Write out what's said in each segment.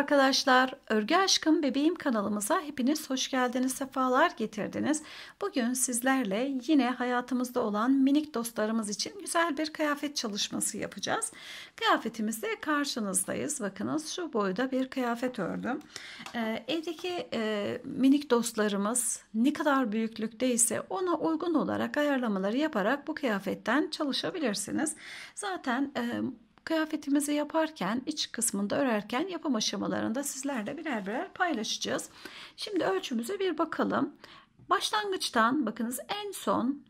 arkadaşlar, Örgü Aşkım Bebeğim kanalımıza hepiniz hoş geldiniz, sefalar getirdiniz. Bugün sizlerle yine hayatımızda olan minik dostlarımız için güzel bir kıyafet çalışması yapacağız. Kıyafetimizde karşınızdayız. Bakınız şu boyda bir kıyafet ördüm. Ee, evdeki e, minik dostlarımız ne kadar büyüklükte ise ona uygun olarak ayarlamaları yaparak bu kıyafetten çalışabilirsiniz. Zaten e, kıyafetimizi yaparken iç kısmında örerken yapım aşamalarında sizlerle birer birer paylaşacağız. Şimdi ölçümüze bir bakalım. Başlangıçtan bakınız en son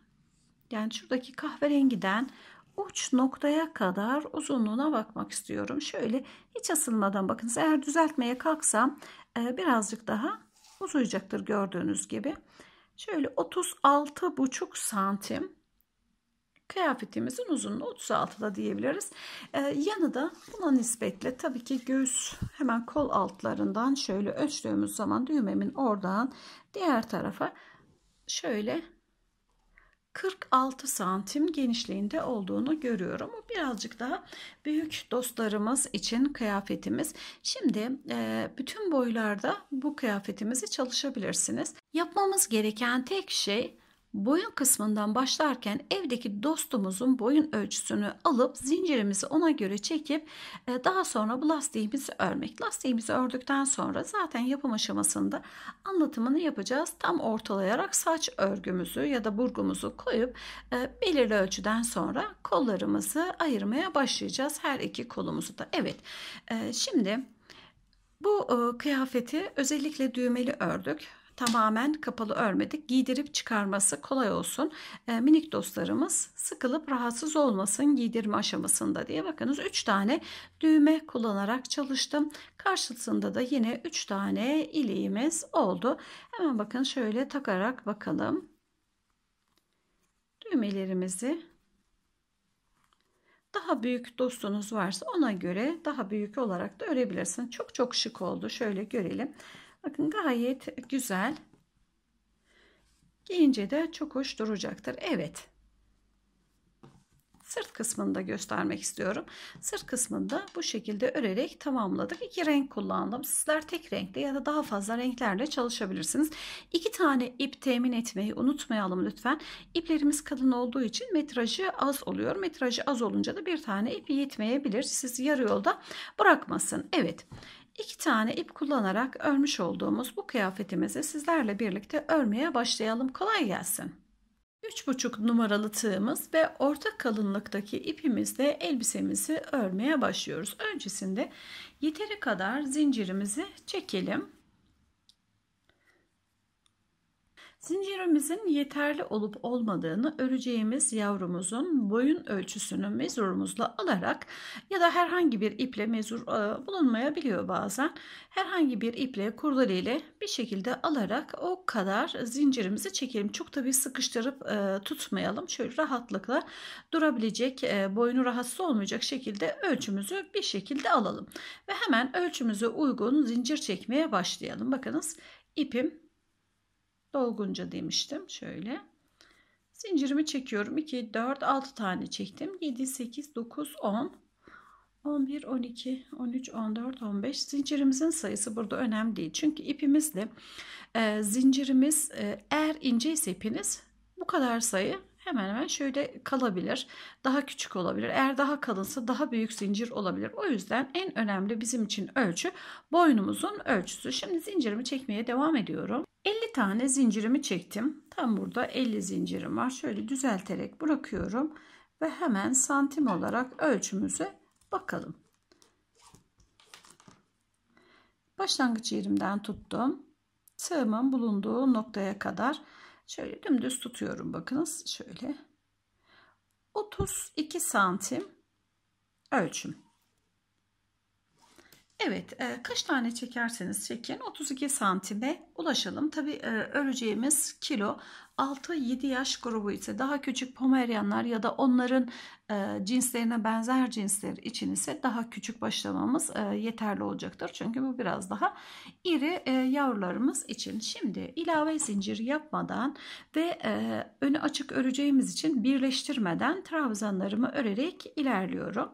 yani şuradaki kahverengiden uç noktaya kadar uzunluğuna bakmak istiyorum. Şöyle hiç asılmadan bakınız eğer düzeltmeye kalksam e, birazcık daha uzayacaktır gördüğünüz gibi. Şöyle 36,5 santim Kıyafetimizin uzunluğu 36 da diyebiliriz. Ee, yanı da buna nispetle tabii ki göğüs hemen kol altlarından şöyle ölçtüğümüz zaman düğmemin oradan diğer tarafa şöyle 46 santim genişliğinde olduğunu görüyorum. Birazcık daha büyük dostlarımız için kıyafetimiz. Şimdi e, bütün boylarda bu kıyafetimizi çalışabilirsiniz. Yapmamız gereken tek şey Boyun kısmından başlarken evdeki dostumuzun boyun ölçüsünü alıp zincirimizi ona göre çekip e, daha sonra bu lastiğimizi örmek. Lastiğimizi ördükten sonra zaten yapım aşamasında anlatımını yapacağız. Tam ortalayarak saç örgümüzü ya da burgumuzu koyup e, belirli ölçüden sonra kollarımızı ayırmaya başlayacağız. Her iki kolumuzu da. Evet e, şimdi bu kıyafeti özellikle düğmeli ördük tamamen kapalı örmedik. Giydirip çıkarması kolay olsun. E, minik dostlarımız sıkılıp rahatsız olmasın giydirme aşamasında diye. Bakınız 3 tane düğme kullanarak çalıştım. Karşısında da yine 3 tane iliğimiz oldu. Hemen bakın şöyle takarak bakalım. Düğmelerimizi daha büyük dostunuz varsa ona göre daha büyük olarak da örebilirsin. Çok çok şık oldu. Şöyle görelim. Bakın gayet güzel. Giyince de çok hoş duracaktır. Evet. Sırt kısmını da göstermek istiyorum. Sırt kısmını da bu şekilde örerek tamamladık. İki renk kullandım. Sizler tek renkte ya da daha fazla renklerle çalışabilirsiniz. İki tane ip temin etmeyi unutmayalım lütfen. İplerimiz kalın olduğu için metrajı az oluyor. Metrajı az olunca da bir tane ip yetmeyebilir. Siz yarı yolda bırakmasın. Evet. Evet. İki tane ip kullanarak örmüş olduğumuz bu kıyafetimizi sizlerle birlikte örmeye başlayalım. Kolay gelsin. 3,5 numaralı tığımız ve orta kalınlıktaki ipimizle elbisemizi örmeye başlıyoruz. Öncesinde yeteri kadar zincirimizi çekelim. Zincirimizin yeterli olup olmadığını öreceğimiz yavrumuzun boyun ölçüsünü mezurumuzla alarak ya da herhangi bir iple mezur e, bulunmayabiliyor bazen. Herhangi bir iple kurdele ile bir şekilde alarak o kadar zincirimizi çekelim. Çok da bir sıkıştırıp e, tutmayalım. Şöyle rahatlıkla durabilecek e, boynu rahatsız olmayacak şekilde ölçümüzü bir şekilde alalım. Ve hemen ölçümüze uygun zincir çekmeye başlayalım. Bakınız ipim dolgunca demiştim. Şöyle zincirimi çekiyorum. 2, 4, 6 tane çektim. 7, 8, 9, 10, 11, 12, 13, 14, 15 zincirimizin sayısı burada önemli değil. Çünkü ipimizle e, zincirimiz e, eğer ince ise ipiniz bu kadar sayı hemen hemen şöyle kalabilir. Daha küçük olabilir. Eğer daha kalınsa daha büyük zincir olabilir. O yüzden en önemli bizim için ölçü boynumuzun ölçüsü. Şimdi zincirimi çekmeye devam ediyorum. 50 tane zincirimi çektim. Tam burada 50 zincirim var. Şöyle düzelterek bırakıyorum ve hemen santim olarak ölçümüze bakalım. Başlangıç yerimden tuttum. Tığımın bulunduğu noktaya kadar şöyle dümdüz tutuyorum. Bakınız şöyle. 32 santim ölçüm. Evet e, kaç tane çekerseniz çekin 32 santime ulaşalım. Tabi e, öreceğimiz kilo 6-7 yaş grubu ise daha küçük pomeryanlar ya da onların e, cinslerine benzer cinsler için ise daha küçük başlamamız yeterli olacaktır. Çünkü bu biraz daha iri yavrularımız için. Şimdi ilave zincir yapmadan ve önü açık öreceğimiz için birleştirmeden trabzanlarımı örerek ilerliyorum.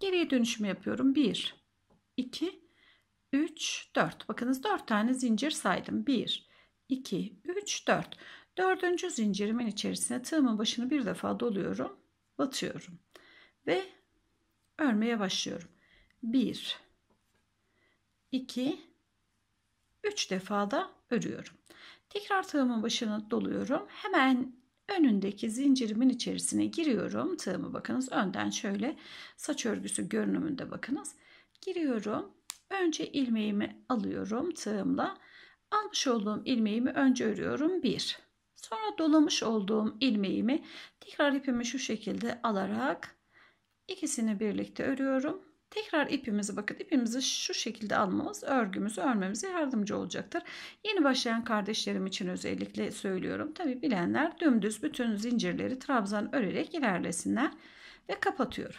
Geriye dönüşümü yapıyorum. 1, 2, 3, 4. Bakınız 4 tane zincir saydım. 1, 2, 3, 4. Dördüncü zincirimin içerisine tığımın başını bir defa doluyorum. Batıyorum. Ve örmeye başlıyorum. 1, 2, 3 defa da örüyorum. Tekrar tığımın başını doluyorum. Hemen önündeki zincirimin içerisine giriyorum. Tığımı bakınız önden şöyle saç örgüsü görünümünde bakınız. Giriyorum. Önce ilmeğimi alıyorum tığımla. Almış olduğum ilmeğimi önce örüyorum. bir Sonra dolamış olduğum ilmeğimi tekrar ipimi şu şekilde alarak ikisini birlikte örüyorum. Tekrar ipimizi bakın ipimizi şu şekilde almamız örgümüzü örmemize yardımcı olacaktır. Yeni başlayan kardeşlerim için özellikle söylüyorum. Tabi bilenler dümdüz bütün zincirleri trabzan örerek ilerlesinler ve kapatıyorum.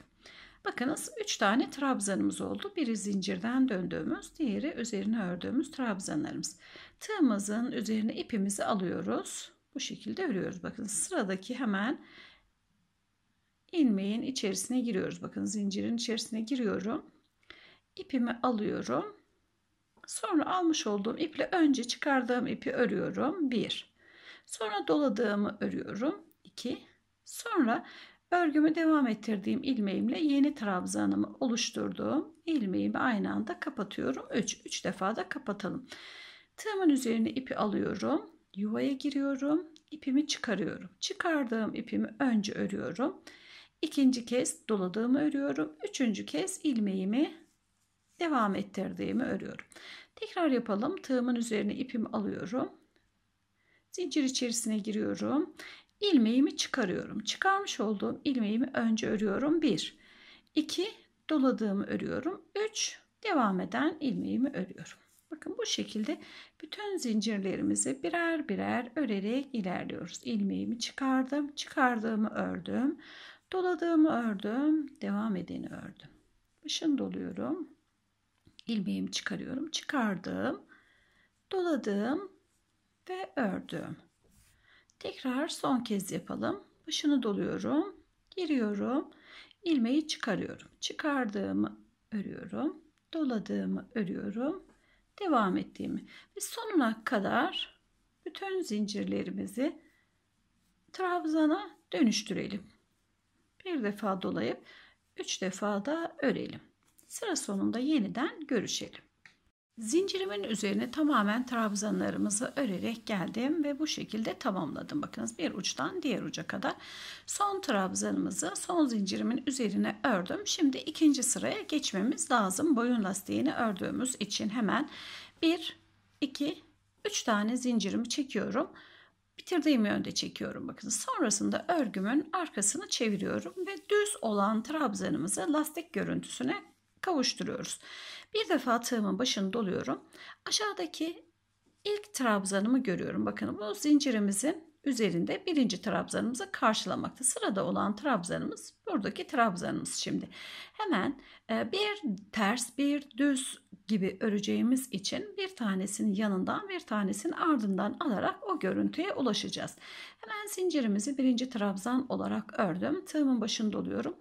Bakınız 3 tane trabzanımız oldu. Biri zincirden döndüğümüz, diğeri üzerine ördüğümüz trabzanlarımız. Tığımızın üzerine ipimizi alıyoruz. Bu şekilde örüyoruz. Bakın sıradaki hemen ilmeğin içerisine giriyoruz. Bakın zincirin içerisine giriyorum. İpimi alıyorum. Sonra almış olduğum iple önce çıkardığım ipi örüyorum. 1. Sonra doladığımı örüyorum. 2. Sonra örgümü devam ettirdiğim ilmeğimle yeni trabzanımı oluşturduğum ilmeğimi aynı anda kapatıyorum. 3. 3 defa da kapatalım. Tığımın üzerine ipi alıyorum. Yuvaya giriyorum. İpimi çıkarıyorum. Çıkardığım ipimi önce örüyorum. İkinci kez doladığımı örüyorum. Üçüncü kez ilmeğimi devam ettirdiğimi örüyorum. Tekrar yapalım. Tığımın üzerine ipimi alıyorum. Zincir içerisine giriyorum. İlmeğimi çıkarıyorum. Çıkarmış olduğum ilmeğimi önce örüyorum. 1 2 doladığımı örüyorum. 3 devam eden ilmeğimi örüyorum. Bakın bu şekilde bütün zincirlerimizi birer birer örerek ilerliyoruz. İlmeğimi çıkardım, çıkardığımı ördüm. Doladığımı ördüm. Devam edeni ördüm. Başını doluyorum. ilmeğimi çıkarıyorum. Çıkardım. Doladım ve ördüm. Tekrar son kez yapalım. Başını doluyorum. Giriyorum. ilmeği çıkarıyorum. Çıkardığımı örüyorum. Doladığımı örüyorum. Devam ettiğimi ve sonuna kadar bütün zincirlerimizi trabzana dönüştürelim bir defa dolayıp üç defa da örelim. Sıra sonunda yeniden görüşelim. Zincirimin üzerine tamamen trabzanlarımızı örerek geldim ve bu şekilde tamamladım. Bakınız bir uçtan diğer uca kadar. Son trabzanımızı son zincirimin üzerine ördüm. Şimdi ikinci sıraya geçmemiz lazım. Boyun lastiğini ördüğümüz için hemen 1, 2, 3 tane zincirimi çekiyorum bitirdiğim yönde çekiyorum bakın. Sonrasında örgümün arkasını çeviriyorum ve düz olan trabzanımızı lastik görüntüsüne kavuşturuyoruz. Bir defa tığımın başını doluyorum. Aşağıdaki ilk trabzanımı görüyorum. Bakın bu zincirimizin üzerinde birinci trabzanımızı karşılamakta. Sırada olan trabzanımız buradaki trabzanımız şimdi. Hemen e, bir ters bir düz gibi öreceğimiz için bir tanesinin yanından bir tanesinin ardından alarak o görüntüye ulaşacağız. Hemen zincirimizi birinci trabzan olarak ördüm. Tığımın başında doluyorum.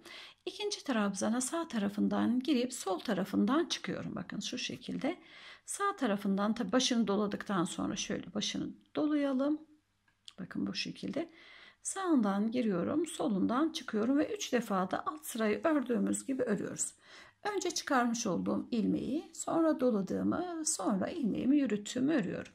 İkinci trabzana sağ tarafından girip sol tarafından çıkıyorum. Bakın şu şekilde. Sağ tarafından tabi başını doladıktan sonra şöyle başını dolayalım. Bakın bu şekilde. Sağından giriyorum, solundan çıkıyorum ve 3 defa da alt sırayı ördüğümüz gibi örüyoruz. Önce çıkarmış olduğum ilmeği, sonra doladığımı, sonra ilmeğimi yürüttüğümü örüyorum.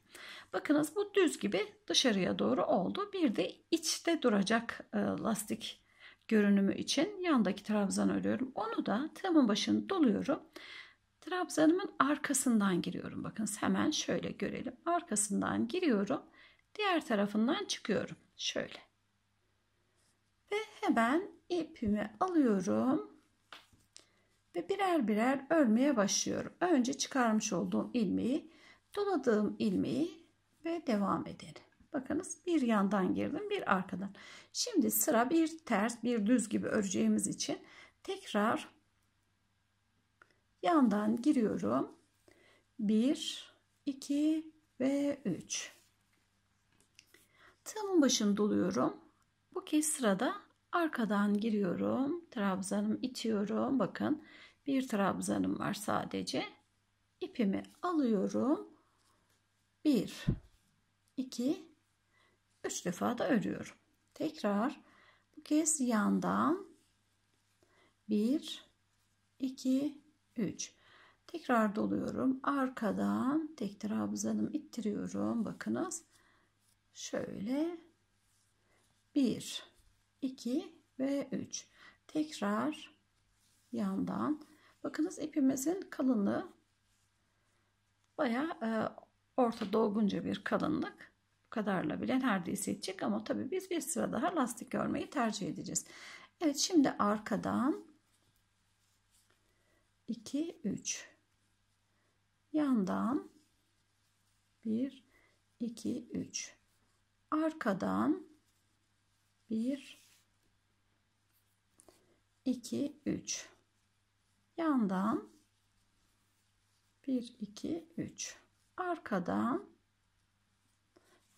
Bakınız bu düz gibi dışarıya doğru oldu. Bir de içte duracak e, lastik görünümü için yandaki trabzan örüyorum. Onu da tığımın başını doluyorum. Trabzanımın arkasından giriyorum. Bakın hemen şöyle görelim. Arkasından giriyorum. Diğer tarafından çıkıyorum. Şöyle. Ve hemen ipimi alıyorum. Ve birer birer örmeye başlıyorum. Önce çıkarmış olduğum ilmeği, doladığım ilmeği ve devam edelim. Bakınız bir yandan girdim bir arkadan. Şimdi sıra bir ters bir düz gibi öreceğimiz için tekrar yandan giriyorum. 1, 2 ve 3. Tığımın başını doluyorum. Bu kez sırada arkadan giriyorum. Trabzanımı itiyorum. Bakın bir trabzanım var sadece. İpimi alıyorum. Bir, iki, üç defa da örüyorum. Tekrar bu kez yandan bir, iki, üç. Tekrar doluyorum. Arkadan tek trabzanım ittiriyorum. Bakınız şöyle 1 2 ve 3 tekrar yandan bakınız ipimizin kalınlığı baya e, orta dolgunca bir kalınlık bu kadarla bile neredeyse edecek ama tabii biz bir sıra daha lastik örmeyi tercih edeceğiz Evet şimdi arkadan 2 3 yandan 1 2 3 arkadan 1 2 3 yandan 1 2 3 arkadan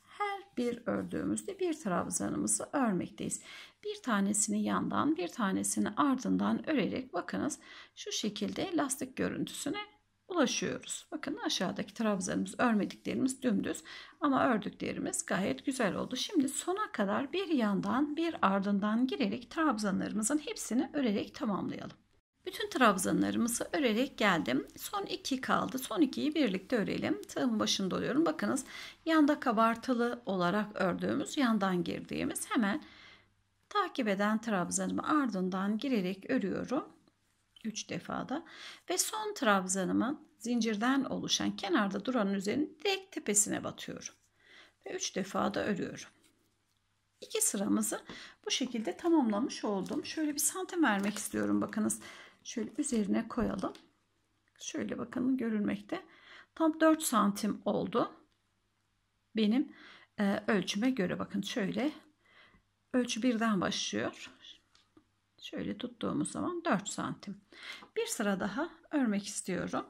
her bir ördüğümüzde bir trabzanımızı örmekteyiz. Bir tanesini yandan bir tanesini ardından örerek bakınız şu şekilde lastik görüntüsüne ulaşıyoruz. Bakın aşağıdaki trabzanımız örmediklerimiz dümdüz ama ördüklerimiz gayet güzel oldu. Şimdi sona kadar bir yandan bir ardından girerek trabzanlarımızın hepsini örerek tamamlayalım. Bütün trabzanlarımızı örerek geldim. Son iki kaldı. Son ikiyi birlikte örelim. Tığımın başında oluyorum. Bakınız yanda kabartılı olarak ördüğümüz yandan girdiğimiz hemen takip eden trabzanımı ardından girerek örüyorum. 3 defada ve son trabzanımın zincirden oluşan kenarda duranın üzerinin direkt tepesine batıyorum ve 3 defada örüyorum. İki sıramızı bu şekilde tamamlamış oldum. Şöyle bir santim vermek istiyorum bakınız. Şöyle üzerine koyalım. Şöyle bakın görülmekte. Tam 4 santim oldu. Benim e, ölçüme göre bakın şöyle ölçü birden başlıyor. Şöyle tuttuğumuz zaman 4 santim. Bir sıra daha örmek istiyorum.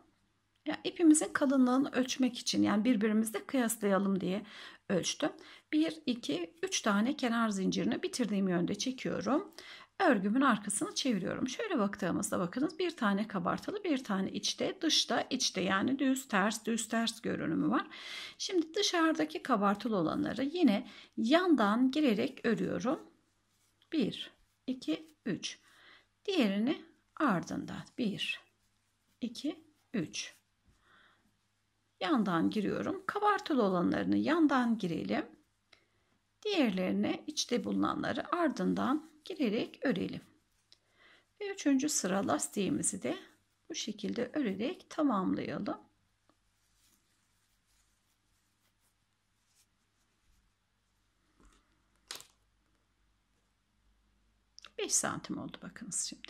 Ya ipimizin kalınlığını ölçmek için yani birbirimizle kıyaslayalım diye ölçtüm. 1, 2, 3 tane kenar zincirini bitirdiğim yönde çekiyorum. Örgümün arkasını çeviriyorum. Şöyle baktığımızda bakınız bir tane kabartılı bir tane içte dışta içte yani düz ters düz ters görünümü var. Şimdi dışarıdaki kabartılı olanları yine yandan girerek örüyorum. 1, 2, 3. Diğerini ardından 1, 2, 3. Yandan giriyorum. Kabartılı olanlarını yandan girelim. Diğerlerine içte bulunanları ardından girerek örelim. Ve üçüncü sıra lastiğimizi de bu şekilde örerek tamamlayalım. 5 santim oldu bakınız şimdi.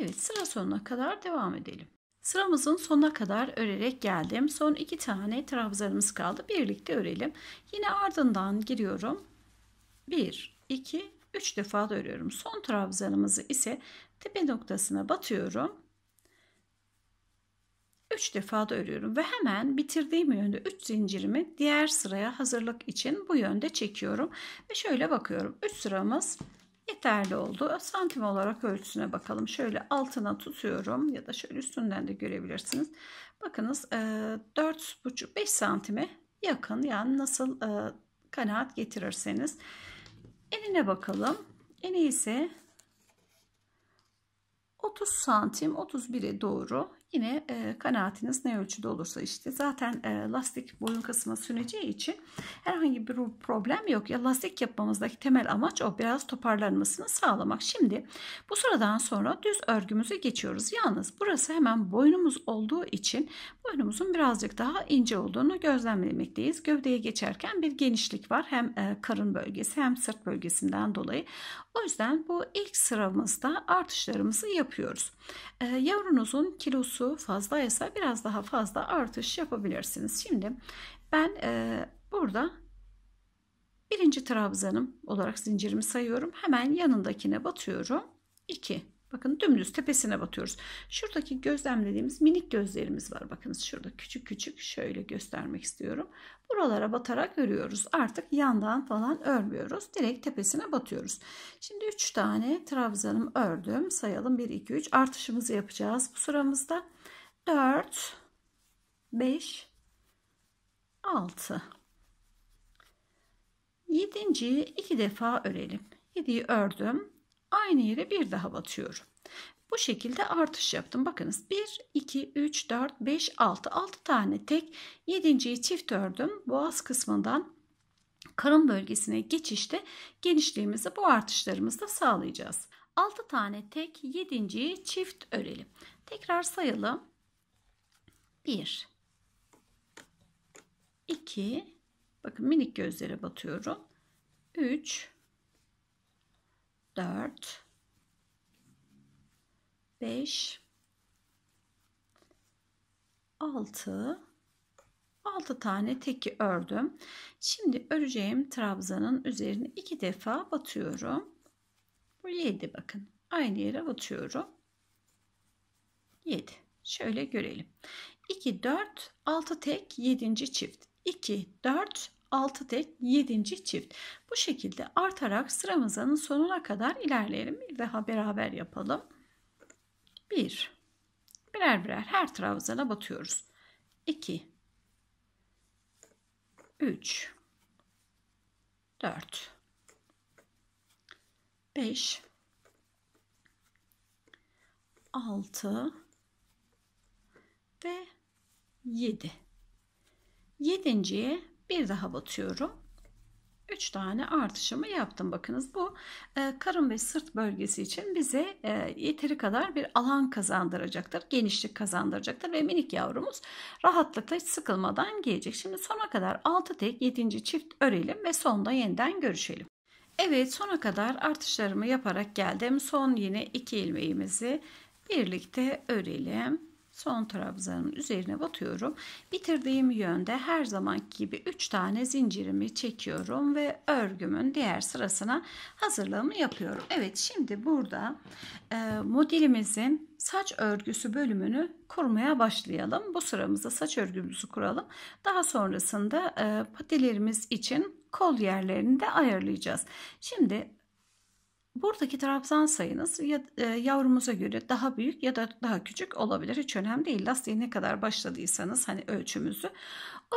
Evet sıra sonuna kadar devam edelim. Sıramızın sonuna kadar örerek geldim. Son iki tane trabzanımız kaldı. Birlikte örelim. Yine ardından giriyorum. 1, 2, 3 defa da örüyorum. Son trabzanımızı ise tepe noktasına batıyorum. 3 defa da örüyorum ve hemen bitirdiğim yönde 3 zincirimi diğer sıraya hazırlık için bu yönde çekiyorum ve şöyle bakıyorum. 3 sıramız yeterli oldu. Santim olarak ölçüsüne bakalım. Şöyle altına tutuyorum ya da şöyle üstünden de görebilirsiniz. Bakınız 4,5-5 e, santime yakın yani nasıl e, kanaat getirirseniz. Enine bakalım. Eni ise 30 santim 31'e doğru Yine e, kanaatiniz ne ölçüde olursa işte zaten e, lastik boyun kısmına süneceği için herhangi bir problem yok. Ya lastik yapmamızdaki temel amaç o biraz toparlanmasını sağlamak. Şimdi bu sıradan sonra düz örgümüze geçiyoruz. Yalnız burası hemen boynumuz olduğu için boynumuzun birazcık daha ince olduğunu gözlemlemekteyiz. Gövdeye geçerken bir genişlik var hem e, karın bölgesi hem sırt bölgesinden dolayı. O yüzden bu ilk sıramızda artışlarımızı yapıyoruz. E, yavrunuzun kilosu fazlaysa biraz daha fazla artış yapabilirsiniz. Şimdi ben e, burada birinci trabzanım olarak zincirimi sayıyorum. Hemen yanındakine batıyorum. 2 Bakın dümdüz tepesine batıyoruz. Şuradaki gözlemlediğimiz minik gözlerimiz var. Bakınız şurada küçük küçük şöyle göstermek istiyorum. Buralara batarak örüyoruz. Artık yandan falan örmüyoruz. Direkt tepesine batıyoruz. Şimdi 3 tane trabzanım ördüm. Sayalım 1, 2, 3. Artışımızı yapacağız bu sıramızda. 4, 5, 6. 7. 2 defa örelim. 7'yi ördüm aynı yere bir daha batıyorum. Bu şekilde artış yaptım. Bakınız 1, 2, 3, 4, 5, 6. 6 tane tek 7.yi çift ördüm. Boğaz kısmından karın bölgesine geçişte genişliğimizi bu artışlarımızla sağlayacağız. 6 tane tek 7.yi çift örelim. Tekrar sayalım. 1 2 Bakın minik gözlere batıyorum. 3 4 5 6 6 tane teki ördüm. Şimdi öreceğim trabzanın üzerine iki defa batıyorum. Bu 7 bakın. Aynı yere batıyorum. 7. Şöyle görelim. 2 4 6 tek 7. çift. 2 4 6 tek 7. çift. Bu şekilde artarak sıramızın sonuna kadar ilerleyelim. Bir daha beraber yapalım. 1 bir, birer birer her trabzana batıyoruz. 2 3 4 5 6 ve 7. Yedinciye bir daha batıyorum 3 tane artışımı yaptım. Bakınız bu e, karın ve sırt bölgesi için bize e, yeteri kadar bir alan kazandıracaktır. Genişlik kazandıracaktır ve minik yavrumuz rahatlıkla hiç sıkılmadan giyecek. Şimdi sona kadar 6 tek 7. çift örelim ve sonda yeniden görüşelim. Evet sona kadar artışlarımı yaparak geldim. Son yine 2 ilmeğimizi birlikte örelim son trabzanın üzerine batıyorum. Bitirdiğim yönde her zamanki gibi 3 tane zincirimi çekiyorum ve örgümün diğer sırasına hazırlığımı yapıyorum. Evet şimdi burada e, modelimizin saç örgüsü bölümünü kurmaya başlayalım. Bu sıramızda saç örgümüzü kuralım. Daha sonrasında e, patilerimiz için kol yerlerini de ayarlayacağız. Şimdi Buradaki trabzan sayınız ya, e, yavrumuza göre daha büyük ya da daha küçük olabilir. Hiç önemli değil. Lastiğe ne kadar başladıysanız hani ölçümüzü.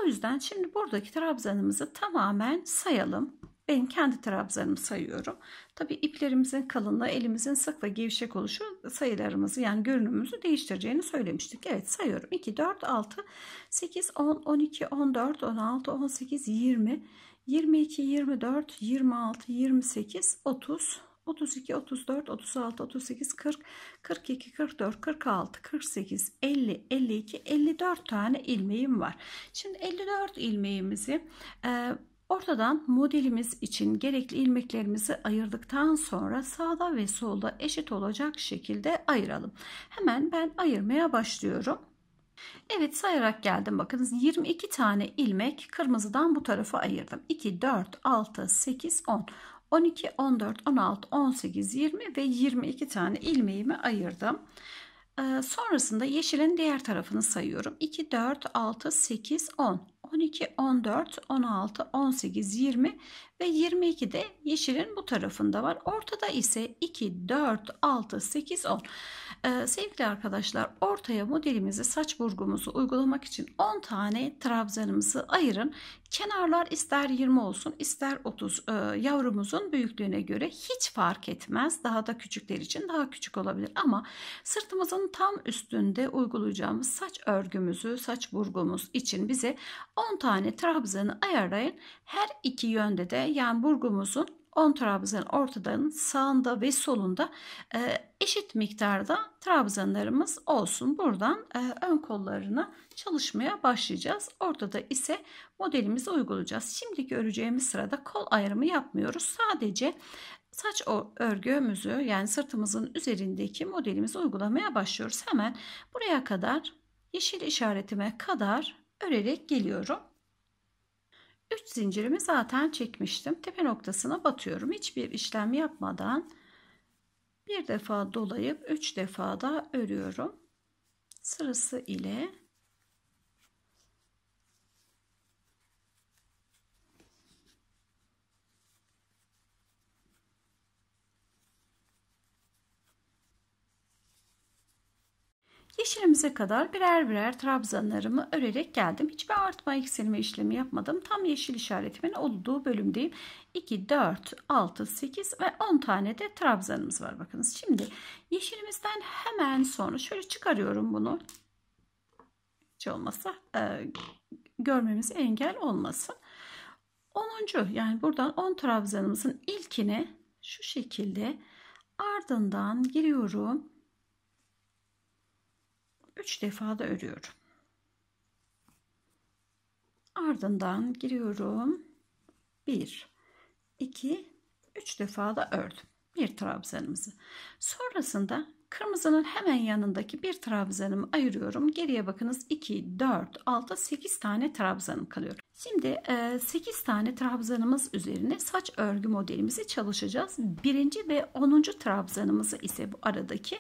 O yüzden şimdi buradaki trabzanımızı tamamen sayalım. Ben kendi trabzanımı sayıyorum. Tabi iplerimizin kalınlığı, elimizin sık ve gevşek oluşu sayılarımızı yani görünümümüzü değiştireceğini söylemiştik. Evet sayıyorum. 2, 4, 6, 8, 10, 12, 14, 16, 18, 20, 22, 24, 26, 28, 30, 32, 34, 36, 38, 40, 42, 44, 46, 48, 50, 52, 54 tane ilmeğim var. Şimdi 54 ilmeğimizi e, Ortadan modelimiz için gerekli ilmeklerimizi ayırdıktan sonra sağda ve solda eşit olacak şekilde ayıralım. Hemen ben ayırmaya başlıyorum. Evet sayarak geldim bakınız 22 tane ilmek kırmızıdan bu tarafa ayırdım. 2, 4, 6, 8, 10. 12, 14, 16, 18, 20 ve 22 tane ilmeğimi ayırdım. Ee, sonrasında yeşilin diğer tarafını sayıyorum. 2, 4, 6, 8, 10, 12, 14, 16, 18, 20 ve 22 de yeşilin bu tarafında var. Ortada ise 2, 4, 6, 8, 10. Ee, sevgili arkadaşlar ortaya modelimizi saç burgumuzu uygulamak için 10 tane trabzanımızı ayırın. Kenarlar ister 20 olsun ister 30 ee, yavrumuzun büyüklüğüne göre hiç fark etmez. Daha da küçükler için daha küçük olabilir ama sırtımızın tam üstünde uygulayacağımız saç örgümüzü saç burgumuz için bize 10 tane trabzanı ayarlayın. Her iki yönde de yani burgumuzun 10 trabzan ortadan sağında ve solunda e, eşit miktarda trabzanlarımız olsun. Buradan e, ön kollarına çalışmaya başlayacağız. Ortada ise modelimizi uygulayacağız. Şimdi göreceğimiz sırada kol ayrımı yapmıyoruz. Sadece saç örgümüzü yani sırtımızın üzerindeki modelimizi uygulamaya başlıyoruz. Hemen buraya kadar yeşil işaretime kadar örerek geliyorum. 3 zincirimi zaten çekmiştim. Tepe noktasına batıyorum. Hiçbir işlem yapmadan bir defa dolayıp 3 defa da örüyorum. Sırası ile Yeşilimize kadar birer birer trabzanlarımı örerek geldim. Hiçbir artma eksilme işlemi yapmadım. Tam yeşil işaretimin olduğu bölümdeyim. 2, 4, 6, 8 ve 10 tane de trabzanımız var. Bakınız şimdi yeşilimizden hemen sonra şöyle çıkarıyorum bunu. Hiç olmasa e, görmemize engel olmasın. 10. yani buradan 10 trabzanımızın ilkine şu şekilde ardından giriyorum 3 defa da örüyorum. Ardından giriyorum. 1 2 3 defa da ördüm. Bir trabzanımızı. Sonrasında kırmızının hemen yanındaki bir trabzanımı ayırıyorum. Geriye bakınız 2 4 6 8 tane trabzanım kalıyor. Şimdi 8 e, tane trabzanımız üzerine saç örgü modelimizi çalışacağız. Birinci ve 10. trabzanımızı ise bu aradaki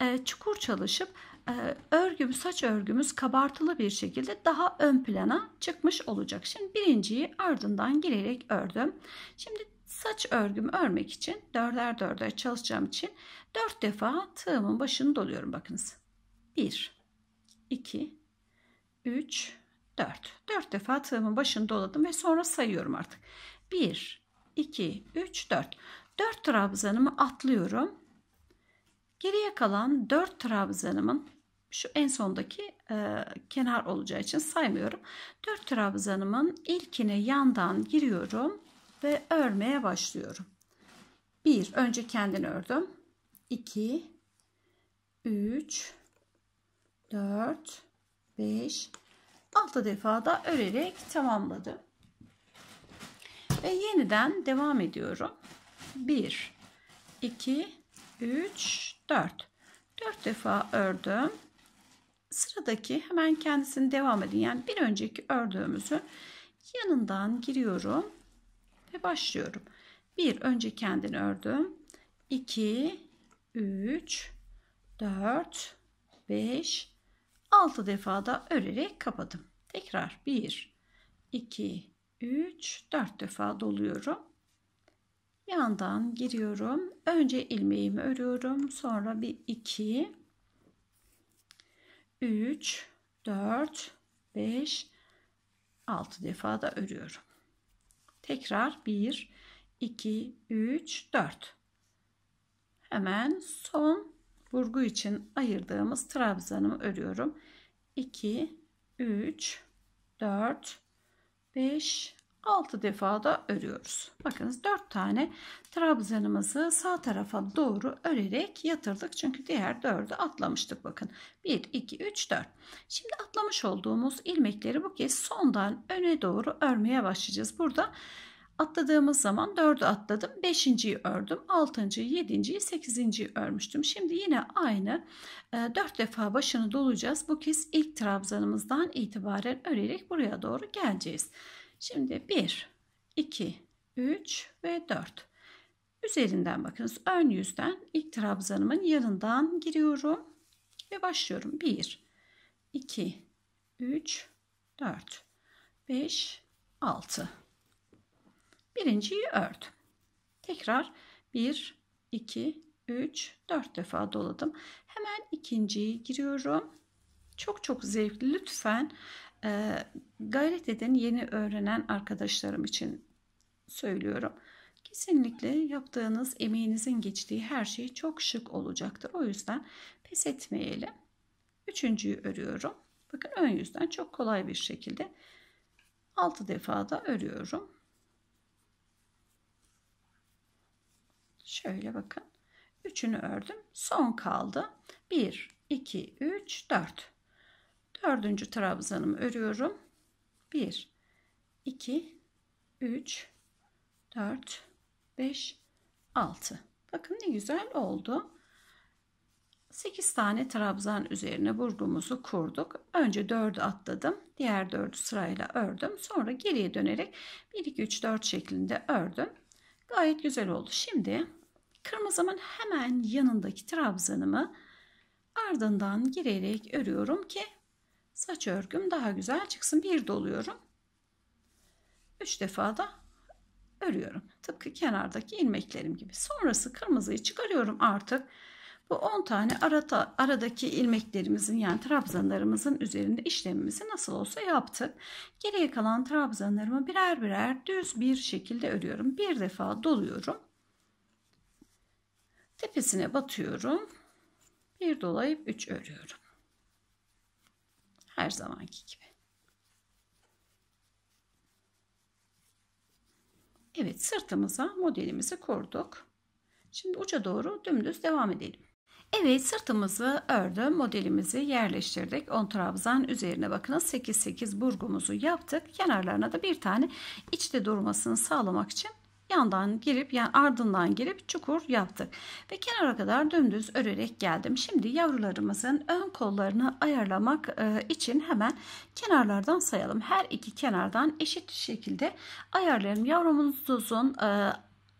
e, çukur çalışıp e, örgüm saç örgümüz kabartılı bir şekilde daha ön plana çıkmış olacak. Şimdi birinciyi ardından girerek ördüm. Şimdi saç örgümü örmek için dörder dörder çalışacağım için dört defa tığımın başını doluyorum bakınız. Bir, iki, üç, dört. Dört defa tığımın başını doladım ve sonra sayıyorum artık. Bir, iki, üç, dört. Dört trabzanımı atlıyorum. Geriye kalan 4 trabzanımın şu en sondaki e, kenar olacağı için saymıyorum. 4 trabzanımın ilkine yandan giriyorum ve örmeye başlıyorum. 1 önce kendini ördüm. 2 3 4 5 6 defa da örerek tamamladım. Ve yeniden devam ediyorum. 1 2 3 4 4 defa ördüm sıradaki hemen kendisini devam edin. Yani bir önceki ördüğümüzü yanından giriyorum ve başlıyorum. Bir önce kendini ördüm. 2 3 4 5 6 defa da örerek kapadım. Tekrar 1 2 3 4 defa doluyorum. Yandan giriyorum. Önce ilmeğimi örüyorum. Sonra bir 2 3 4 5 6 defa da örüyorum. Tekrar 1 2 3 4 hemen son burgu için ayırdığımız trabzanımı örüyorum. 2 3 4 5 6 defa da örüyoruz. Bakınız 4 tane trabzanımızı sağ tarafa doğru örerek yatırdık. Çünkü diğer 4'ü atlamıştık bakın. 1, 2, 3, 4. Şimdi atlamış olduğumuz ilmekleri bu kez sondan öne doğru örmeye başlayacağız. Burada atladığımız zaman 4'ü atladım. 5.yi ördüm. 6.yı, 7.yi, 8.yi örmüştüm. Şimdi yine aynı 4 e, defa başını dolacağız. Bu kez ilk trabzanımızdan itibaren örerek buraya doğru geleceğiz. Şimdi 1, 2, 3 ve 4. Üzerinden bakınız ön yüzden ilk trabzanımın yanından giriyorum ve başlıyorum. 1, 2, 3, 4, 5, 6. Birinciyi ördüm. Tekrar 1, 2, 3, 4 defa doladım. Hemen ikinciyi giriyorum. Çok çok zevkli. Lütfen ee, gayret eden yeni öğrenen arkadaşlarım için söylüyorum. Kesinlikle yaptığınız emeğinizin geçtiği her şey çok şık olacaktır. O yüzden pes etmeyelim. Üçüncüyü örüyorum. Bakın ön yüzden çok kolay bir şekilde 6 defa da örüyorum. Şöyle bakın. Üçünü ördüm. Son kaldı. 1, 2, 3, 4 dördüncü trabzanımı örüyorum. 1 2 3 4 5 6 bakın ne güzel oldu 8 tane trabzan üzerine vurgumuzu kurduk önce 4'ü atladım diğer 4'ü sırayla ördüm sonra geriye dönerek 1 2 3 4 şeklinde ördüm gayet güzel oldu şimdi kırmızımın hemen yanındaki trabzanımı ardından girerek örüyorum ki saç örgüm daha güzel çıksın. Bir doluyorum. Üç defa da örüyorum. Tıpkı kenardaki ilmeklerim gibi. Sonrası kırmızıyı çıkarıyorum artık. Bu 10 tane arada, aradaki ilmeklerimizin yani trabzanlarımızın üzerinde işlemimizi nasıl olsa yaptık. Geriye kalan trabzanlarımı birer birer düz bir şekilde örüyorum. Bir defa doluyorum. Tepesine batıyorum. Bir dolayıp 3 örüyorum. Her zamanki gibi. Evet sırtımıza modelimizi kurduk. Şimdi uca doğru dümdüz devam edelim. Evet sırtımızı ördüm. Modelimizi yerleştirdik. 10 trabzan üzerine bakın 8-8 burgumuzu yaptık. Kenarlarına da bir tane içte durmasını sağlamak için yandan girip yani ardından girip çukur yaptık. Ve kenara kadar dümdüz örerek geldim. Şimdi yavrularımızın ön kollarını ayarlamak e, için hemen kenarlardan sayalım. Her iki kenardan eşit şekilde ayarlayalım. Yavrumuzun e,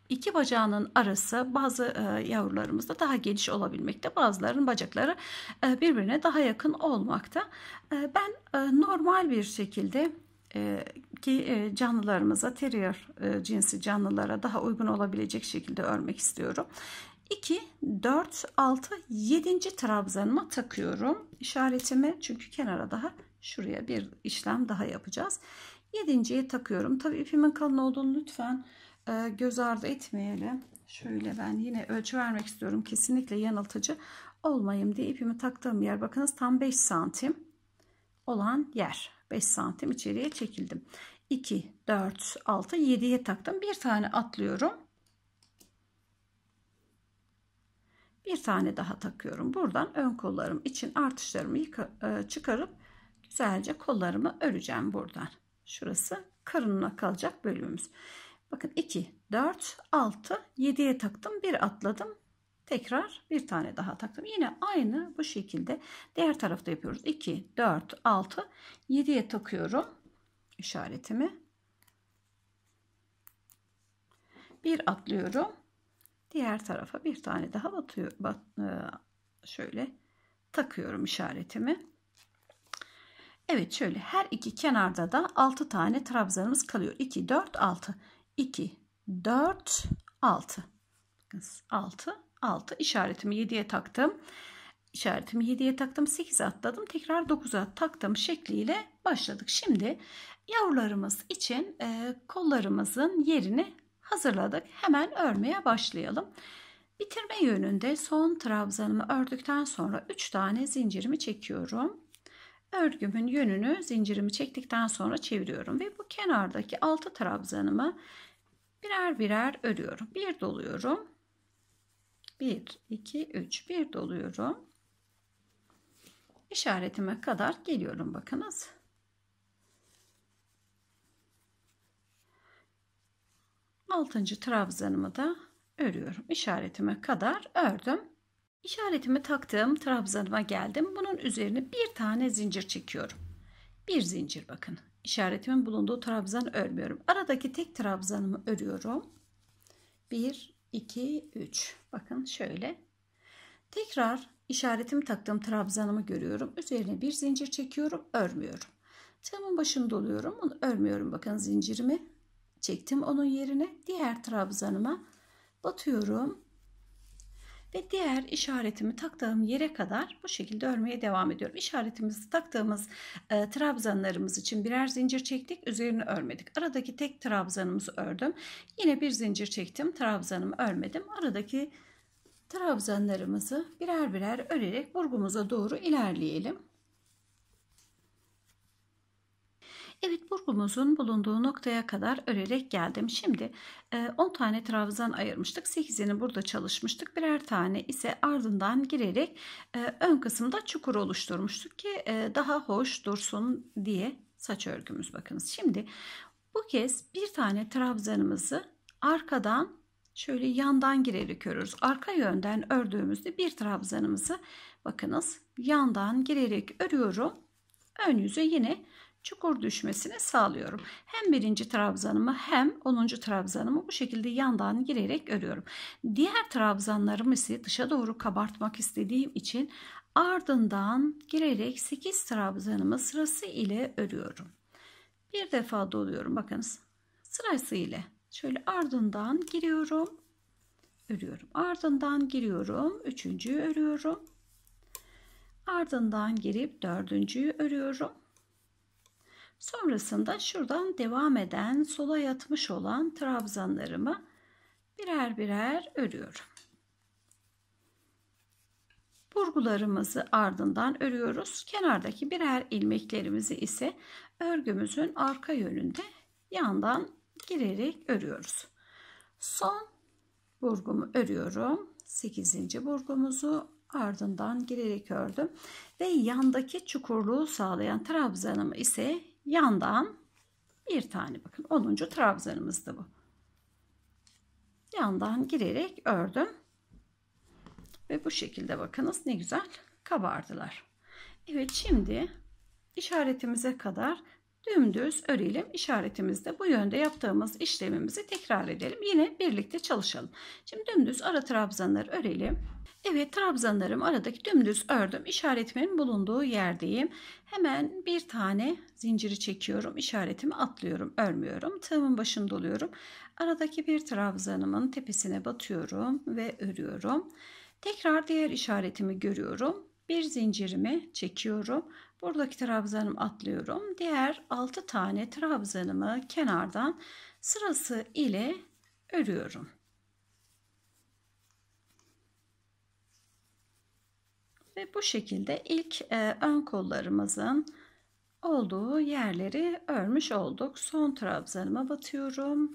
iki bacağının arası bazı e, yavrularımızda daha geniş olabilmekte. Bazılarının bacakları e, birbirine daha yakın olmakta. E, ben e, normal bir şekilde ee, ki e, canlılarımıza terrier e, cinsi canlılara daha uygun olabilecek şekilde örmek istiyorum. 2, 4, 6, 7. trabzanıma takıyorum işaretimi çünkü kenara daha şuraya bir işlem daha yapacağız. 7.ye takıyorum. Tabi ipimin kalın olduğunu lütfen e, göz ardı etmeyelim. Şöyle ben yine ölçü vermek istiyorum. Kesinlikle yanıltıcı olmayayım diye ipimi taktığım yer bakınız tam 5 santim olan yer. 5 santim içeriye çekildim. 2, 4, 6, 7'ye taktım. Bir tane atlıyorum. Bir tane daha takıyorum. Buradan ön kollarım için artışlarımı e, çıkarıp güzelce kollarımı öreceğim buradan. Şurası karınla kalacak bölümümüz. Bakın 2, 4, 6, 7'ye taktım. Bir atladım. Tekrar bir tane daha taktım. Yine aynı bu şekilde diğer tarafta yapıyoruz. 2, 4, 6, 7'ye takıyorum işaretimi. Bir atlıyorum. Diğer tarafa bir tane daha batıyor. Bat, e, şöyle takıyorum işaretimi. Evet şöyle her iki kenarda da 6 tane trabzanımız kalıyor. 2, 4, 6. 2, 4, 6. Bakın 6 6 işaretimi 7'ye taktım. İşaretimi 7'ye taktım 8'e atladım tekrar 9'a taktım şekliyle başladık. Şimdi yavrularımız için e, kollarımızın yerini hazırladık. Hemen örmeye başlayalım. Bitirme yönünde son trabzanımı ördükten sonra 3 tane zincirimi çekiyorum. Örgümün yönünü zincirimi çektikten sonra çeviriyorum ve bu kenardaki 6 trabzanımı birer birer örüyorum. Bir doluyorum. 1, 2, 3, 1 doluyorum. işaretime kadar geliyorum bakınız. Altıncı trabzanımı da örüyorum. işaretime kadar ördüm. işaretimi taktığım trabzanıma geldim. Bunun üzerine bir tane zincir çekiyorum. Bir zincir bakın. işaretimin bulunduğu trabzan örmüyorum. Aradaki tek trabzanımı örüyorum. 1, 2, 3. Bakın şöyle. Tekrar işaretimi taktığım trabzanımı görüyorum. Üzerine bir zincir çekiyorum. Örmüyorum. Tığımın başını doluyorum. Onu örmüyorum. Bakın zincirimi çektim onun yerine. Diğer trabzanıma batıyorum ve diğer işaretimi taktığım yere kadar bu şekilde örmeye devam ediyorum. İşaretimizi taktığımız e, trabzanlarımız için birer zincir çektik, üzerine örmedik. Aradaki tek trabzanımızı ördüm. Yine bir zincir çektim, trabzanımı örmedim. Aradaki trabzanlarımızı birer birer örerek burgumuza doğru ilerleyelim. Evet burgumuzun bulunduğu noktaya kadar örerek geldim. Şimdi 10 e, tane trabzan ayırmıştık. 8'ini burada çalışmıştık. Birer tane ise ardından girerek e, ön kısımda çukur oluşturmuştuk ki e, daha hoş dursun diye saç örgümüz bakınız. Şimdi bu kez bir tane trabzanımızı arkadan şöyle yandan girerek örüyoruz. Arka yönden ördüğümüzde bir trabzanımızı bakınız yandan girerek örüyorum. Ön yüzü yine çukur düşmesini sağlıyorum. Hem birinci trabzanımı hem onuncu trabzanımı bu şekilde yandan girerek örüyorum. Diğer trabzanlarımı ise dışa doğru kabartmak istediğim için ardından girerek 8 trabzanımı sırası ile örüyorum. Bir defa doluyorum bakınız sırası ile şöyle ardından giriyorum örüyorum ardından giriyorum üçüncüyü örüyorum ardından girip dördüncüyü örüyorum Sonrasında şuradan devam eden sola yatmış olan trabzanlarımı birer birer örüyorum. Burgularımızı ardından örüyoruz. Kenardaki birer ilmeklerimizi ise örgümüzün arka yönünde yandan girerek örüyoruz. Son burgumu örüyorum. 8. burgumuzu ardından girerek ördüm ve yandaki çukurluğu sağlayan trabzanımı ise yandan bir tane bakın 10. trabzanımızdı bu. Yandan girerek ördüm. Ve bu şekilde bakınız ne güzel kabardılar. Evet şimdi işaretimize kadar dümdüz örelim. İşaretimizde bu yönde yaptığımız işlemimizi tekrar edelim. Yine birlikte çalışalım. Şimdi dümdüz ara trabzanları örelim. Evet trabzanlarım aradaki dümdüz ördüm. İşaretimin bulunduğu yerdeyim. Hemen bir tane zinciri çekiyorum. işaretimi atlıyorum. Örmüyorum. Tığımın başını doluyorum. Aradaki bir trabzanımın tepesine batıyorum ve örüyorum. Tekrar diğer işaretimi görüyorum. Bir zincirimi çekiyorum. Buradaki trabzanımı atlıyorum. Diğer 6 tane trabzanımı kenardan sırası ile örüyorum. Ve bu şekilde ilk e, ön kollarımızın olduğu yerleri örmüş olduk. Son trabzanıma batıyorum.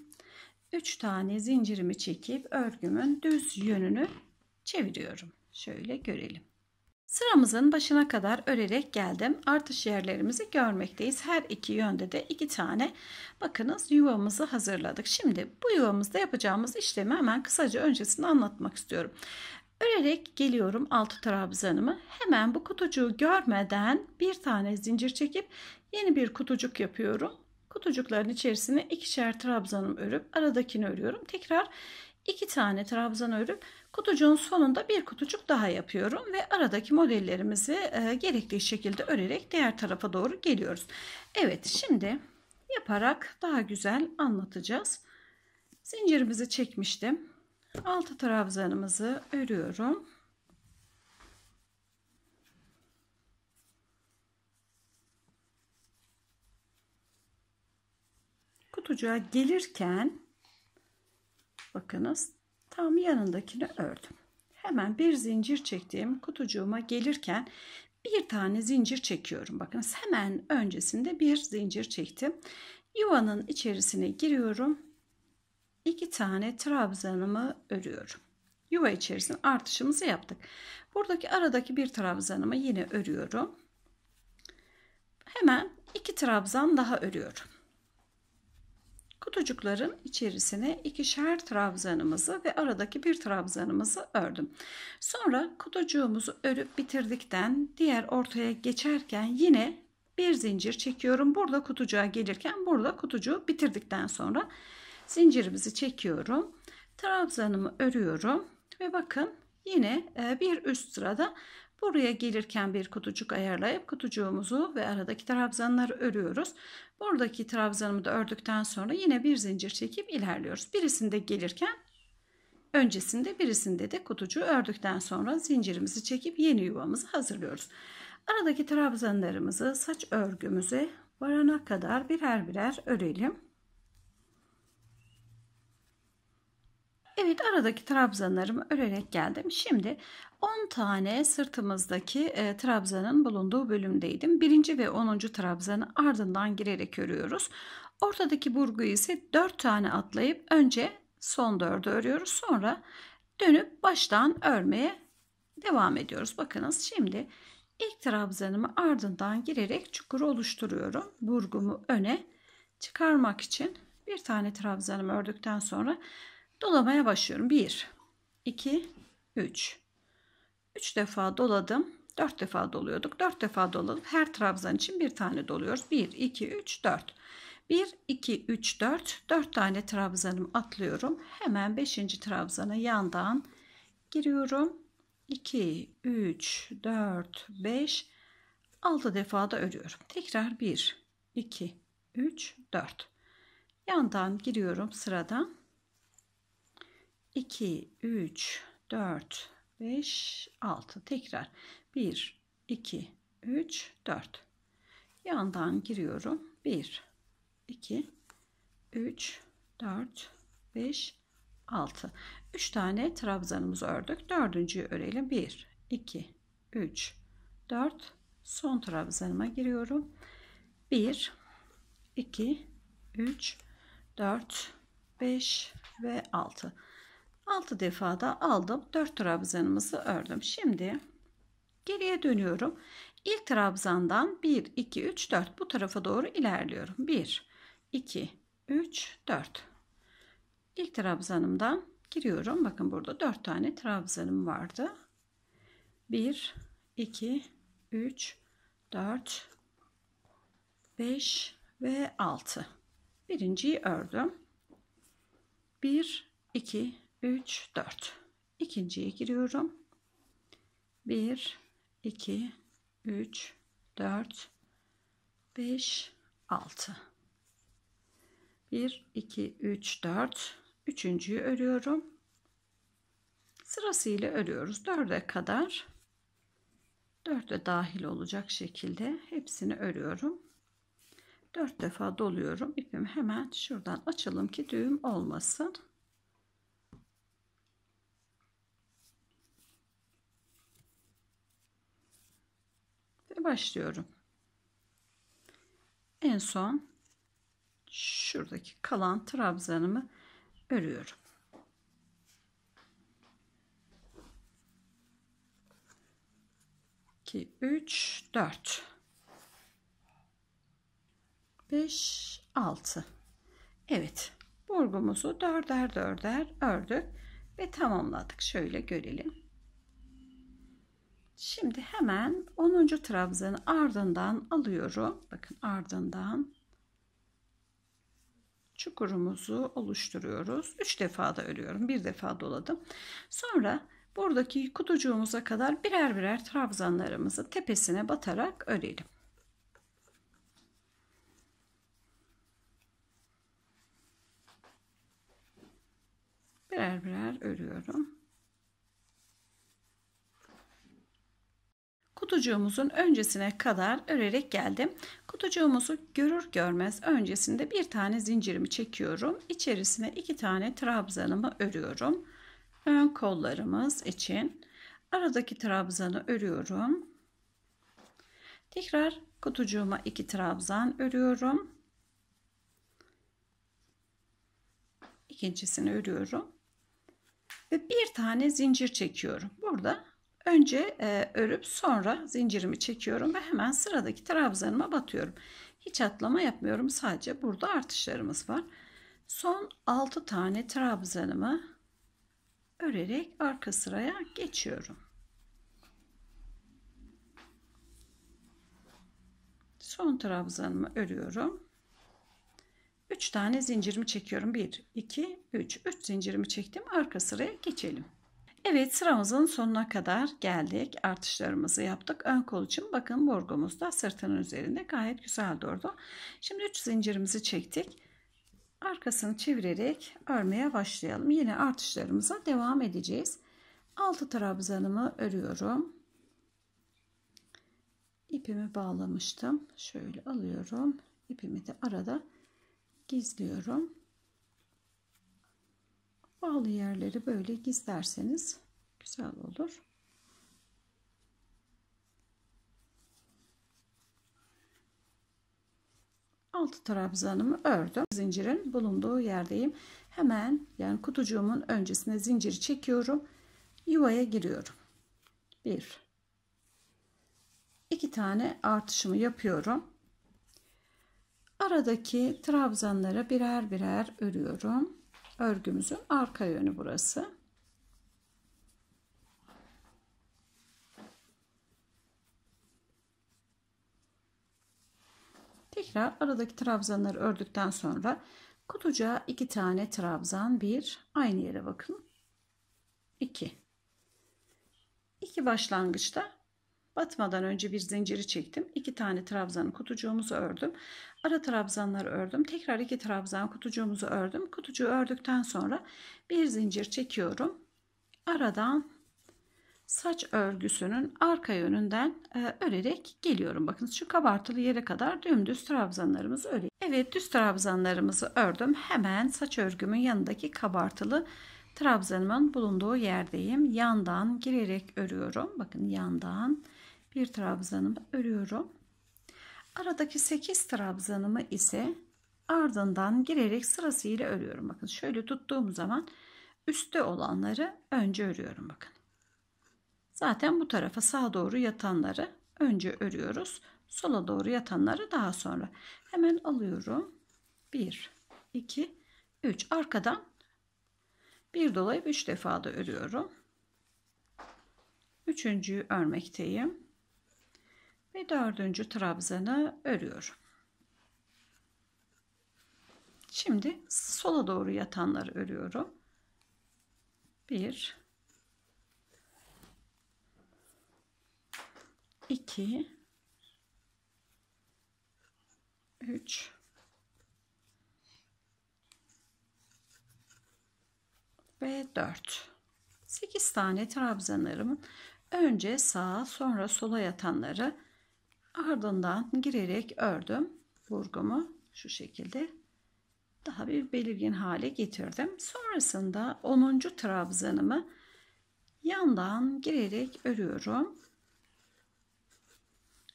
3 tane zincirimi çekip örgümün düz yönünü çeviriyorum. Şöyle görelim. Sıramızın başına kadar örerek geldim. Artış yerlerimizi görmekteyiz. Her iki yönde de iki tane bakınız yuvamızı hazırladık. Şimdi bu yuvamızda yapacağımız işlemi hemen kısaca öncesinde anlatmak istiyorum. Örerek geliyorum altı trabzanımı. Hemen bu kutucuğu görmeden bir tane zincir çekip yeni bir kutucuk yapıyorum. Kutucukların içerisine ikişer trabzanım örüp aradakini örüyorum. Tekrar iki tane trabzan örüp kutucuğun sonunda bir kutucuk daha yapıyorum ve aradaki modellerimizi e, gerekli şekilde örerek diğer tarafa doğru geliyoruz. Evet şimdi yaparak daha güzel anlatacağız. Zincirimizi çekmiştim. Altı trabzanımızı örüyorum. Kutucuğa gelirken bakınız tam yanındakini ördüm. Hemen bir zincir çektiğim kutucuğuma gelirken bir tane zincir çekiyorum. Bakınız hemen öncesinde bir zincir çektim. Yuvanın içerisine giriyorum iki tane trabzanımı örüyorum. Yuva içerisinde artışımızı yaptık. Buradaki aradaki bir trabzanımı yine örüyorum. Hemen iki trabzan daha örüyorum. Kutucukların içerisine ikişer trabzanımızı ve aradaki bir trabzanımızı ördüm. Sonra kutucuğumuzu örüp bitirdikten diğer ortaya geçerken yine bir zincir çekiyorum. Burada kutucuğa gelirken burada kutucuğu bitirdikten sonra zincirimizi çekiyorum. Trabzanımı örüyorum ve bakın yine e, bir üst sırada buraya gelirken bir kutucuk ayarlayıp kutucuğumuzu ve aradaki trabzanları örüyoruz. Buradaki trabzanımı da ördükten sonra yine bir zincir çekip ilerliyoruz. Birisinde gelirken öncesinde birisinde de kutucuğu ördükten sonra zincirimizi çekip yeni yuvamızı hazırlıyoruz. Aradaki trabzanlarımızı saç örgümüze varana kadar birer birer örelim. Evet aradaki trabzanlarımı örerek geldim. Şimdi 10 tane sırtımızdaki e, trabzanın bulunduğu bölümdeydim. Birinci ve 10. trabzanı ardından girerek örüyoruz. Ortadaki burguyu ise 4 tane atlayıp önce son 4'ü örüyoruz. Sonra dönüp baştan örmeye devam ediyoruz. Bakınız şimdi ilk trabzanımı ardından girerek çukuru oluşturuyorum. Burgumu öne çıkarmak için bir tane trabzanımı ördükten sonra Dolamaya başlıyorum. 1, 2, 3. 3 defa doladım. 4 defa doluyorduk. 4 defa doladım. Her trabzan için bir tane doluyoruz. 1, 2, 3, 4. 1, 2, 3, 4. 4 tane trabzanım atlıyorum. Hemen 5. trabzana yandan giriyorum. 2, 3, 4, 5, 6 defa da örüyorum. Tekrar 1, 2, 3, 4. Yandan giriyorum sıradan. 2, 3, 4, 5, 6. Tekrar 1, 2, 3, 4. Yandan giriyorum. 1, 2, 3, 4, 5, 6. 3 tane trabzanımızı ördük. Dördüncüyü örelim. 1, 2, 3, 4. Son trabzanıma giriyorum. 1, 2, 3, 4, 5 ve 6. 6 defa da aldım. 4 trabzanımızı ördüm. Şimdi geriye dönüyorum. ilk trabzandan 1, 2, 3, 4 bu tarafa doğru ilerliyorum. 1, 2, 3, 4. ilk trabzanımdan giriyorum. Bakın burada 4 tane trabzanım vardı. 1, 2, 3, 4, 5 ve 6. Birinciyi ördüm. 1, 2, 3, 4. İkinciye giriyorum. 1, 2, 3, 4, 5, 6. 1, 2, 3, 4. Üçüncüyü örüyorum. Sırasıyla örüyoruz. 4'e kadar 4'e dahil olacak şekilde hepsini örüyorum. 4 defa doluyorum. İpimi hemen şuradan açalım ki düğüm olmasın. ve başlıyorum. En son şuradaki kalan trabzanımı örüyorum. İki, üç, dört, beş, altı. Evet burgumuzu dörder dörder ördük ve tamamladık. Şöyle görelim. Şimdi hemen 10. trabzanın ardından alıyorum. Bakın ardından çukurumuzu oluşturuyoruz. 3 defa da örüyorum. Bir defa doladım. Sonra buradaki kutucuğumuza kadar birer birer trabzanlarımızı tepesine batarak örelim. Birer birer örüyorum. kutucuğumuzun öncesine kadar örerek geldim. Kutucuğumuzu görür görmez öncesinde bir tane zincirimi çekiyorum. İçerisine iki tane trabzanımı örüyorum. Ön kollarımız için aradaki trabzanı örüyorum. Tekrar kutucuğuma iki trabzan örüyorum. İkincisini örüyorum. Ve bir tane zincir çekiyorum. Burada Önce e, örüp sonra zincirimi çekiyorum ve hemen sıradaki trabzanıma batıyorum. Hiç atlama yapmıyorum. Sadece burada artışlarımız var. Son 6 tane trabzanımı örerek arka sıraya geçiyorum. Son trabzanımı örüyorum. 3 tane zincirimi çekiyorum. 1, 2, 3. 3 zincirimi çektim. Arka sıraya geçelim. Evet sıramızın sonuna kadar geldik. Artışlarımızı yaptık. Ön kol için bakın burgumuz da sırtının üzerinde gayet güzel durdu. Şimdi 3 zincirimizi çektik. Arkasını çevirerek örmeye başlayalım. Yine artışlarımıza devam edeceğiz. 6 trabzanımı örüyorum. İpimi bağlamıştım. Şöyle alıyorum. İpimi de arada gizliyorum. Bağlı yerleri böyle gizlerseniz güzel olur. altı trabzanımı ördüm. Zincirin bulunduğu yerdeyim. Hemen yani kutucuğumun öncesine zinciri çekiyorum. Yuvaya giriyorum. Bir, iki tane artışımı yapıyorum. Aradaki trabzanlara birer birer örüyorum. Örgümüzün arka yönü burası. Tekrar aradaki trabzanları ördükten sonra kutucuğa iki tane trabzan bir aynı yere bakın. iki, iki başlangıçta Batmadan önce bir zinciri çektim. iki tane trabzanın kutucuğumuzu ördüm. Ara trabzanları ördüm. Tekrar iki trabzan kutucuğumuzu ördüm. Kutucuğu ördükten sonra bir zincir çekiyorum. Aradan saç örgüsünün arka yönünden e, örerek geliyorum. Bakınız şu kabartılı yere kadar dümdüz trabzanlarımızı örelim. Evet düz trabzanlarımızı ördüm. Hemen saç örgümün yanındaki kabartılı trabzanımın bulunduğu yerdeyim. Yandan girerek örüyorum. Bakın yandan bir trabzanımı örüyorum. Aradaki 8 trabzanımı ise ardından girerek sırasıyla örüyorum. Bakın şöyle tuttuğum zaman üstte olanları önce örüyorum bakın. Zaten bu tarafa sağa doğru yatanları önce örüyoruz. Sola doğru yatanları daha sonra. Hemen alıyorum. 1 2 3 arkadan bir dolayıp 3 defa da örüyorum. Üçüncüyü örmekteyim ve dördüncü trabzanı örüyorum. Şimdi sola doğru yatanları örüyorum. Bir, iki, üç ve 4 8 tane trabzanlarımın önce sağa sonra sola yatanları ardından girerek ördüm burgumu şu şekilde daha bir belirgin hale getirdim. Sonrasında 10. trabzanımı yandan girerek örüyorum.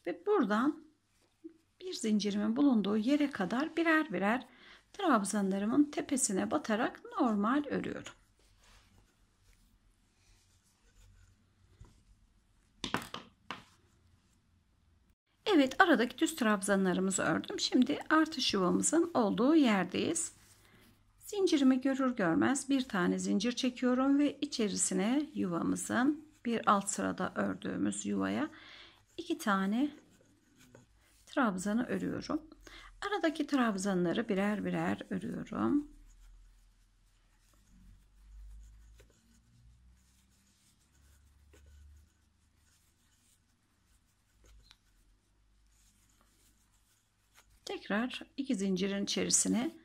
Ve buradan bir zincirimin bulunduğu yere kadar birer birer trabzanlarımın tepesine batarak normal örüyorum. Evet aradaki düz trabzanlarımızı ördüm. Şimdi artış yuvamızın olduğu yerdeyiz. Zincirimi görür görmez bir tane zincir çekiyorum ve içerisine yuvamızın bir alt sırada ördüğümüz yuvaya iki tane trabzanı örüyorum. Aradaki trabzanları birer birer örüyorum. tekrar iki zincirin içerisine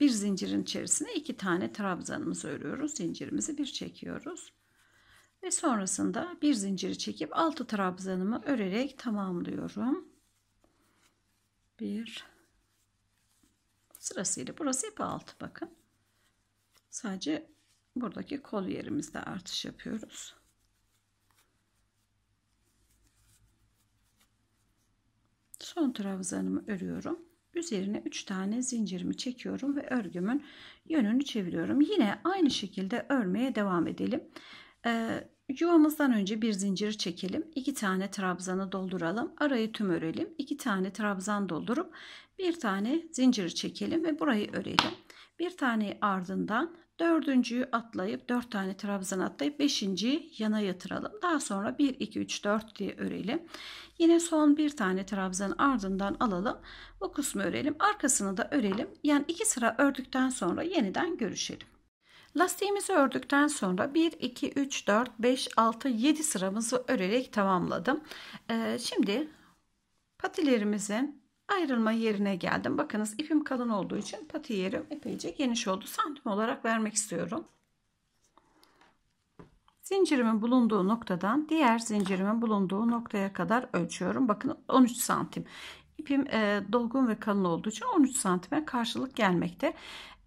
bir zincirin içerisine iki tane trabzanımızı örüyoruz zincirimizi bir çekiyoruz ve sonrasında bir zinciri çekip altı trabzanımı örerek tamamlıyorum bir sırasıyla burası hep altı bakın sadece buradaki kol yerimizde artış yapıyoruz son trabzanımı örüyorum üzerine 3 tane zincirimi çekiyorum ve örgümün yönünü çeviriyorum yine aynı şekilde örmeye devam edelim ee, yuvamızdan önce bir zinciri çekelim 2 tane trabzanı dolduralım arayı tüm örelim 2 tane trabzan doldurup bir tane zinciri çekelim ve burayı örelim bir tane ardından Dördüncüyü atlayıp dört tane trabzan atlayıp beşinciyi yana yatıralım. Daha sonra 1, 2, 3, 4 diye örelim. Yine son bir tane trabzan ardından alalım. Bu kısmı örelim. Arkasını da örelim. Yani iki sıra ördükten sonra yeniden görüşelim. Lastiğimizi ördükten sonra 1, 2, 3, 4, 5, 6, 7 sıramızı örerek tamamladım. Ee, şimdi patilerimizin ayrılma yerine geldim. Bakınız ipim kalın olduğu için pati yerim epeyce geniş oldu. Santim olarak vermek istiyorum. Zincirimin bulunduğu noktadan diğer zincirimin bulunduğu noktaya kadar ölçüyorum. Bakın 13 santim. İpim e, dolgun ve kalın olduğu için 13 santime karşılık gelmekte.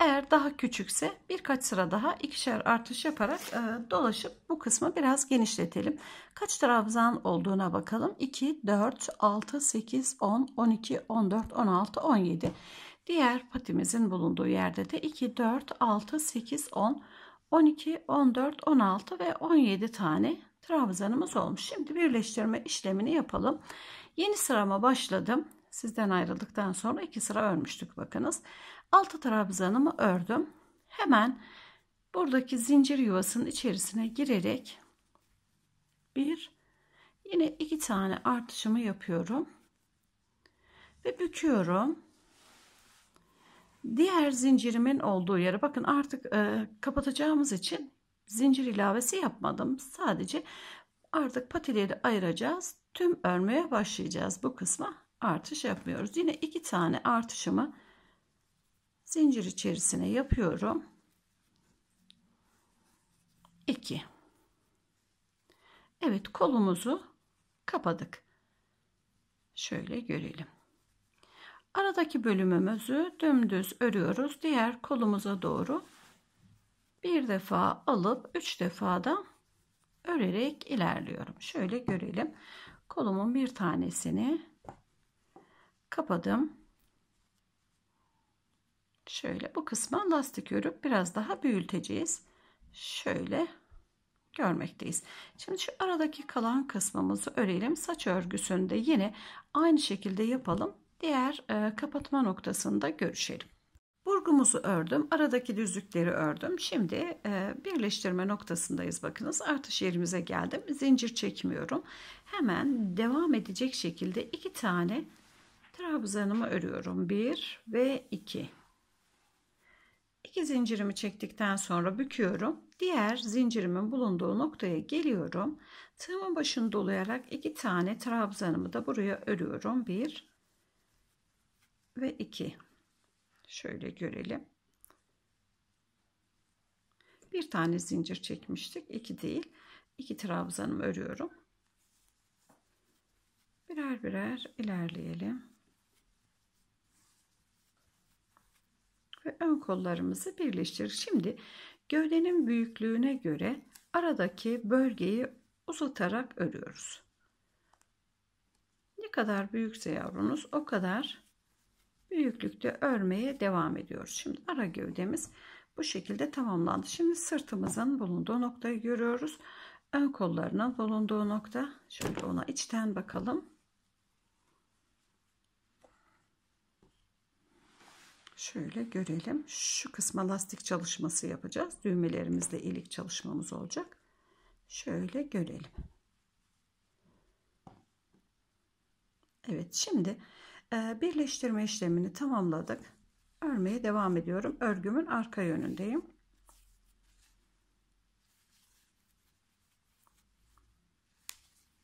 Eğer daha küçükse birkaç sıra daha ikişer artış yaparak e, dolaşıp bu kısmı biraz genişletelim. Kaç trabzan olduğuna bakalım. 2, 4, 6, 8, 10, 12, 14, 16, 17. Diğer patimizin bulunduğu yerde de 2, 4, 6, 8, 10, 12, 14, 16 ve 17 tane trabzanımız olmuş. Şimdi birleştirme işlemini yapalım. Yeni sırama başladım. Sizden ayrıldıktan sonra iki sıra örmüştük bakınız altı trabzanımı ördüm. Hemen buradaki zincir yuvasının içerisine girerek bir yine iki tane artışımı yapıyorum ve büküyorum diğer zincirimin olduğu yere bakın artık e, kapatacağımız için zincir ilavesi yapmadım sadece artık patileri ayıracağız tüm örmeye başlayacağız bu kısma artış yapmıyoruz yine iki tane artışımı zincir içerisine yapıyorum 2 Evet kolumuzu kapadık şöyle görelim aradaki bölümümüzü dümdüz örüyoruz diğer kolumuza doğru bir defa alıp üç defa da örerek ilerliyorum şöyle görelim kolumun bir tanesini kapadım Şöyle bu kısma lastik örüp biraz daha büyüteceğiz. Şöyle görmekteyiz. Şimdi şu aradaki kalan kısmımızı örelim. Saç örgüsünde yine aynı şekilde yapalım. Diğer e, kapatma noktasında görüşelim. Burgumuzu ördüm. Aradaki düzlükleri ördüm. Şimdi e, birleştirme noktasındayız. Bakınız artış yerimize geldim. Zincir çekmiyorum. Hemen devam edecek şekilde iki tane trabzanımı örüyorum. Bir ve iki. İki zincirimi çektikten sonra büküyorum. Diğer zincirimin bulunduğu noktaya geliyorum. Tığımın başını dolayarak iki tane trabzanımı da buraya örüyorum. Bir ve iki. Şöyle görelim. Bir tane zincir çekmiştik. iki değil. İki trabzanımı örüyorum. Birer birer ilerleyelim. ve ön kollarımızı birleştir. Şimdi gövdenin büyüklüğüne göre aradaki bölgeyi uzatarak örüyoruz. Ne kadar büyükse yavrunuz o kadar büyüklükte örmeye devam ediyoruz. Şimdi ara gövdemiz bu şekilde tamamlandı. Şimdi sırtımızın bulunduğu noktayı görüyoruz. Ön kollarının bulunduğu nokta. Şöyle ona içten bakalım. Şöyle görelim. Şu kısma lastik çalışması yapacağız. Düğmelerimizle ilik çalışmamız olacak. Şöyle görelim. Evet şimdi e, birleştirme işlemini tamamladık. Örmeye devam ediyorum. Örgümün arka yönündeyim.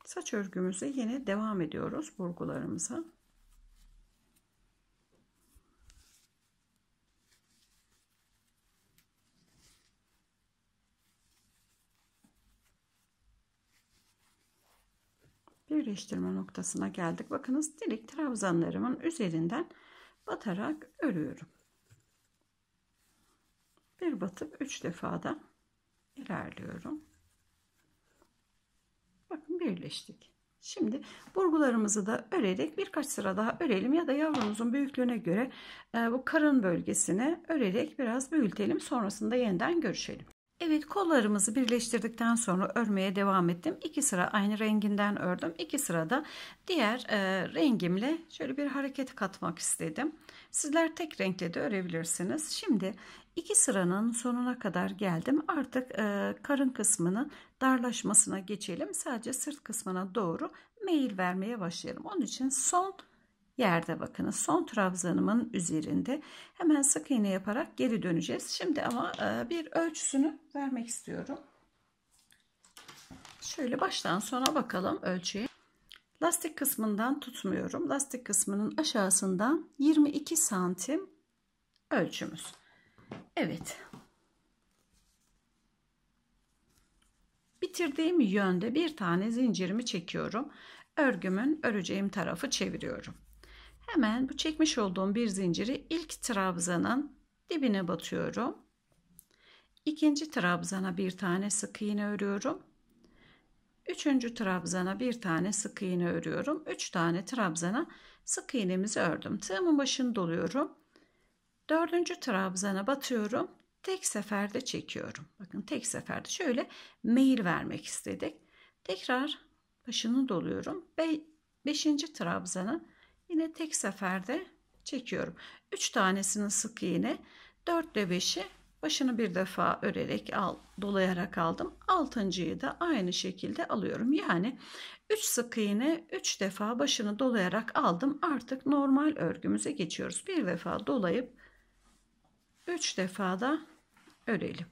Saç örgümüze yine devam ediyoruz burgularımıza. birleştirme noktasına geldik. Bakınız direkt trabzanlarımın üzerinden batarak örüyorum. Bir batıp üç defa da ilerliyorum. Bakın birleştik. Şimdi burgularımızı da örerek birkaç sıra daha örelim ya da yavrumuzun büyüklüğüne göre e, bu karın bölgesini örerek biraz büyütelim. Sonrasında yeniden görüşelim. Evet kollarımızı birleştirdikten sonra örmeye devam ettim. İki sıra aynı renginden ördüm. 2 sırada diğer e, rengimle şöyle bir hareket katmak istedim. Sizler tek renkle de örebilirsiniz. Şimdi iki sıranın sonuna kadar geldim. Artık e, karın kısmının darlaşmasına geçelim. Sadece sırt kısmına doğru meyil vermeye başlayalım. Onun için son yerde bakınız. Son trabzanımın üzerinde hemen sık iğne yaparak geri döneceğiz. Şimdi ama e, bir ölçüsünü vermek istiyorum. Şöyle baştan sona bakalım ölçüye. Lastik kısmından tutmuyorum. Lastik kısmının aşağısından 22 santim ölçümüz. Evet. Bitirdiğim yönde bir tane zincirimi çekiyorum. Örgümün öreceğim tarafı çeviriyorum. Hemen bu çekmiş olduğum bir zinciri ilk trabzanın dibine batıyorum. İkinci trabzana bir tane sık iğne örüyorum. Üçüncü trabzana bir tane sık iğne örüyorum. Üç tane trabzana sık iğnemizi ördüm. Tığımın başını doluyorum. Dördüncü trabzana batıyorum. Tek seferde çekiyorum. Bakın tek seferde şöyle meyil vermek istedik. Tekrar başını doluyorum. Be beşinci trabzanı Yine tek seferde çekiyorum. 3 tanesinin sık iğne 4 ile 5'i başını bir defa örerek al, dolayarak aldım. Altıncıyı da aynı şekilde alıyorum. Yani 3 sık iğne 3 defa başını dolayarak aldım. Artık normal örgümüze geçiyoruz. Bir defa dolayıp 3 defa da örelim.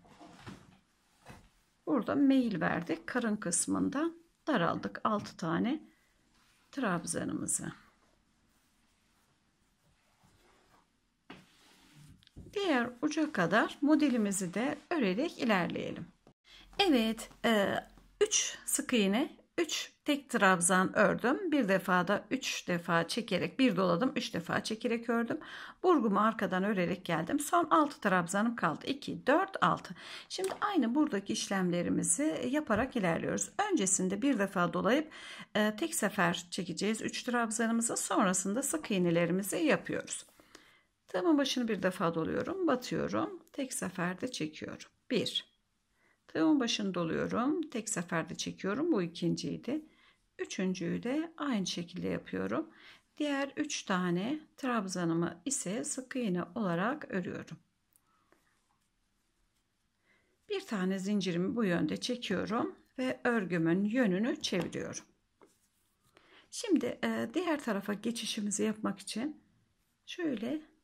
Burada meyil verdik. Karın kısmında daraldık 6 tane trabzanımızı. diğer uca kadar modelimizi de örerek ilerleyelim. Evet 3 e, sık iğne 3 tek trabzan ördüm. Bir defada 3 defa çekerek bir doladım 3 defa çekerek ördüm. Burgumu arkadan örerek geldim. Son 6 trabzanım kaldı. 2, 4, 6. Şimdi aynı buradaki işlemlerimizi yaparak ilerliyoruz. Öncesinde bir defa dolayıp e, tek sefer çekeceğiz 3 trabzanımızı. Sonrasında sık iğnelerimizi yapıyoruz. Tığımın başını bir defa doluyorum. Batıyorum. Tek seferde çekiyorum. 1. Tığımın başını doluyorum. Tek seferde çekiyorum. Bu ikinciydi. Üçüncüyü de aynı şekilde yapıyorum. Diğer 3 tane trabzanımı ise sık iğne olarak örüyorum. Bir tane zincirimi bu yönde çekiyorum ve örgümün yönünü çeviriyorum. Şimdi e, diğer tarafa geçişimizi yapmak için şöyle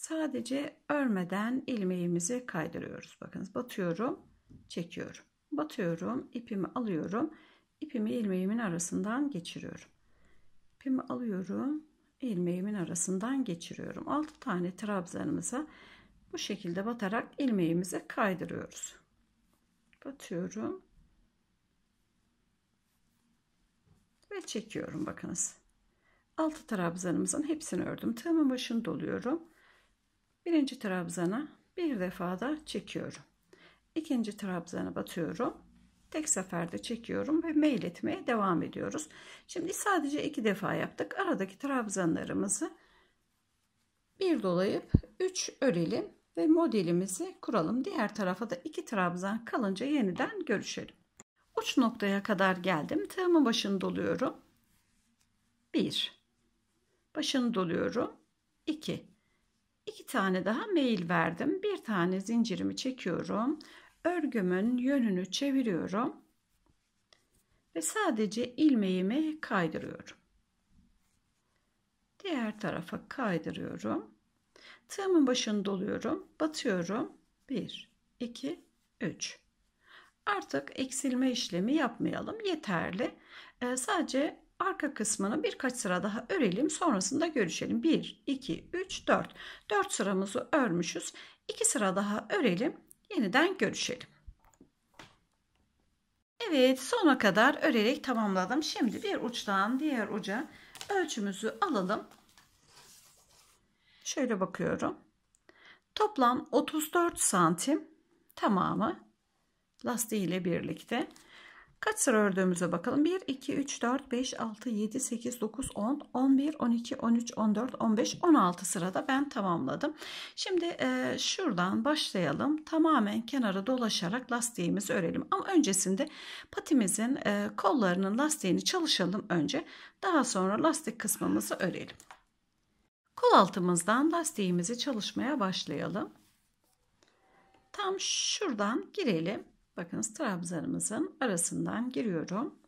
Sadece örmeden ilmeğimizi kaydırıyoruz. Bakınız batıyorum, çekiyorum. Batıyorum, ipimi alıyorum. İpimi ilmeğimin arasından geçiriyorum. İpimi alıyorum, ilmeğimin arasından geçiriyorum. 6 tane trabzanımıza bu şekilde batarak ilmeğimizi kaydırıyoruz. Batıyorum. Ve çekiyorum bakınız. 6 trabzanımızın hepsini ördüm. Tığımın başını doluyorum. Birinci trabzana bir defada çekiyorum. İkinci trabzana batıyorum. Tek seferde çekiyorum ve mail etmeye devam ediyoruz. Şimdi sadece iki defa yaptık. Aradaki trabzanlarımızı bir dolayıp 3 örelim ve modelimizi kuralım. Diğer tarafa da iki trabzan kalınca yeniden görüşelim. Uç noktaya kadar geldim. Tığımın başını doluyorum. 1 Başını doluyorum. 2 İki tane daha mail verdim. Bir tane zincirimi çekiyorum. Örgümün yönünü çeviriyorum. Ve sadece ilmeğimi kaydırıyorum. Diğer tarafa kaydırıyorum. Tığımın başını doluyorum. Batıyorum. 1, 2, 3. Artık eksilme işlemi yapmayalım. Yeterli. Ee, sadece arka kısmını birkaç sıra daha örelim sonrasında görüşelim 1 2 3 4 4 sıramızı örmüşüz 2 sıra daha örelim yeniden görüşelim Evet sona kadar örerek tamamladım şimdi bir uçtan diğer uca ölçümüzü alalım şöyle bakıyorum toplam 34 santim tamamı lastiği ile birlikte Kaç sıra ördüğümüze bakalım. 1, 2, 3, 4, 5, 6, 7, 8, 9, 10, 11, 12, 13, 14, 15, 16 sırada ben tamamladım. Şimdi e, şuradan başlayalım. Tamamen kenara dolaşarak lastiğimizi örelim. Ama öncesinde patimizin e, kollarının lastiğini çalışalım önce. Daha sonra lastik kısmımızı örelim. Kol altımızdan lastiğimizi çalışmaya başlayalım. Tam şuradan girelim. Bakınız trabzanımızın arasından giriyorum.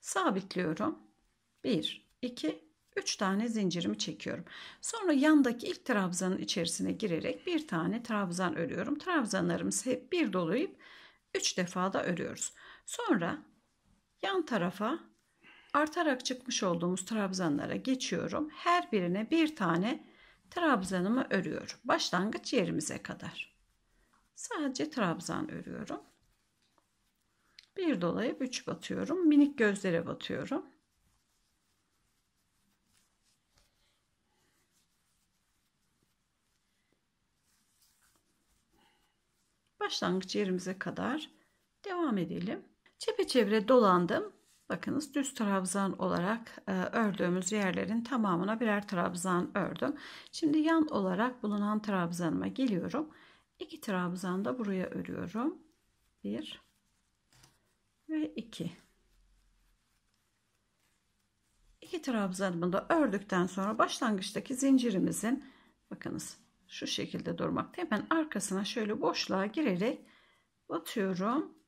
Sabitliyorum. 1, 2, 3 tane zincirimi çekiyorum. Sonra yandaki ilk trabzanın içerisine girerek bir tane trabzan örüyorum. Trabzanlarımızı hep bir dolayıp 3 defa da örüyoruz. Sonra yan tarafa artarak çıkmış olduğumuz trabzanlara geçiyorum. Her birine bir tane trabzanımı örüyorum. Başlangıç yerimize kadar. Sadece trabzan örüyorum. Bir dolayıp 3 batıyorum. Minik gözlere batıyorum. Başlangıç yerimize kadar devam edelim. Çepeçevre dolandım. Bakınız düz trabzan olarak e, ördüğümüz yerlerin tamamına birer trabzan ördüm. Şimdi yan olarak bulunan trabzanıma geliyorum. 2 trabzan da buraya örüyorum. 1 ve 2. 2 trabzanımı da ördükten sonra başlangıçtaki zincirimizin bakınız şu şekilde durmak. Hemen arkasına şöyle boşluğa girerek batıyorum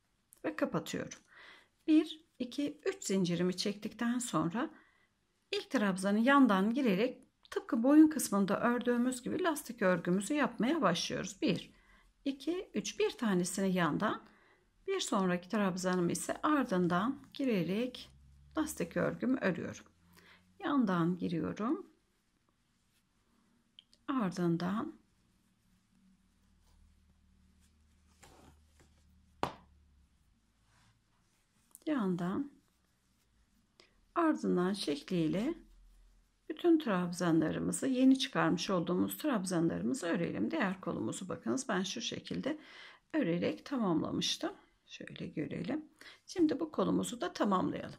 ve kapatıyorum. 1 2 3 zincirimi çektikten sonra ilk trabzanı yandan girerek Tıpkı boyun kısmında ördüğümüz gibi lastik örgümüzü yapmaya başlıyoruz. 1, 2, 3. Bir tanesini yandan, bir sonraki trabzanımı ise ardından girerek lastik örgümü örüyorum. Yandan giriyorum. Ardından yandan ardından şekliyle bütün trabzanlarımızı yeni çıkarmış olduğumuz trabzanlarımızı örelim. Diğer kolumuzu bakınız ben şu şekilde örerek tamamlamıştım. Şöyle görelim. Şimdi bu kolumuzu da tamamlayalım.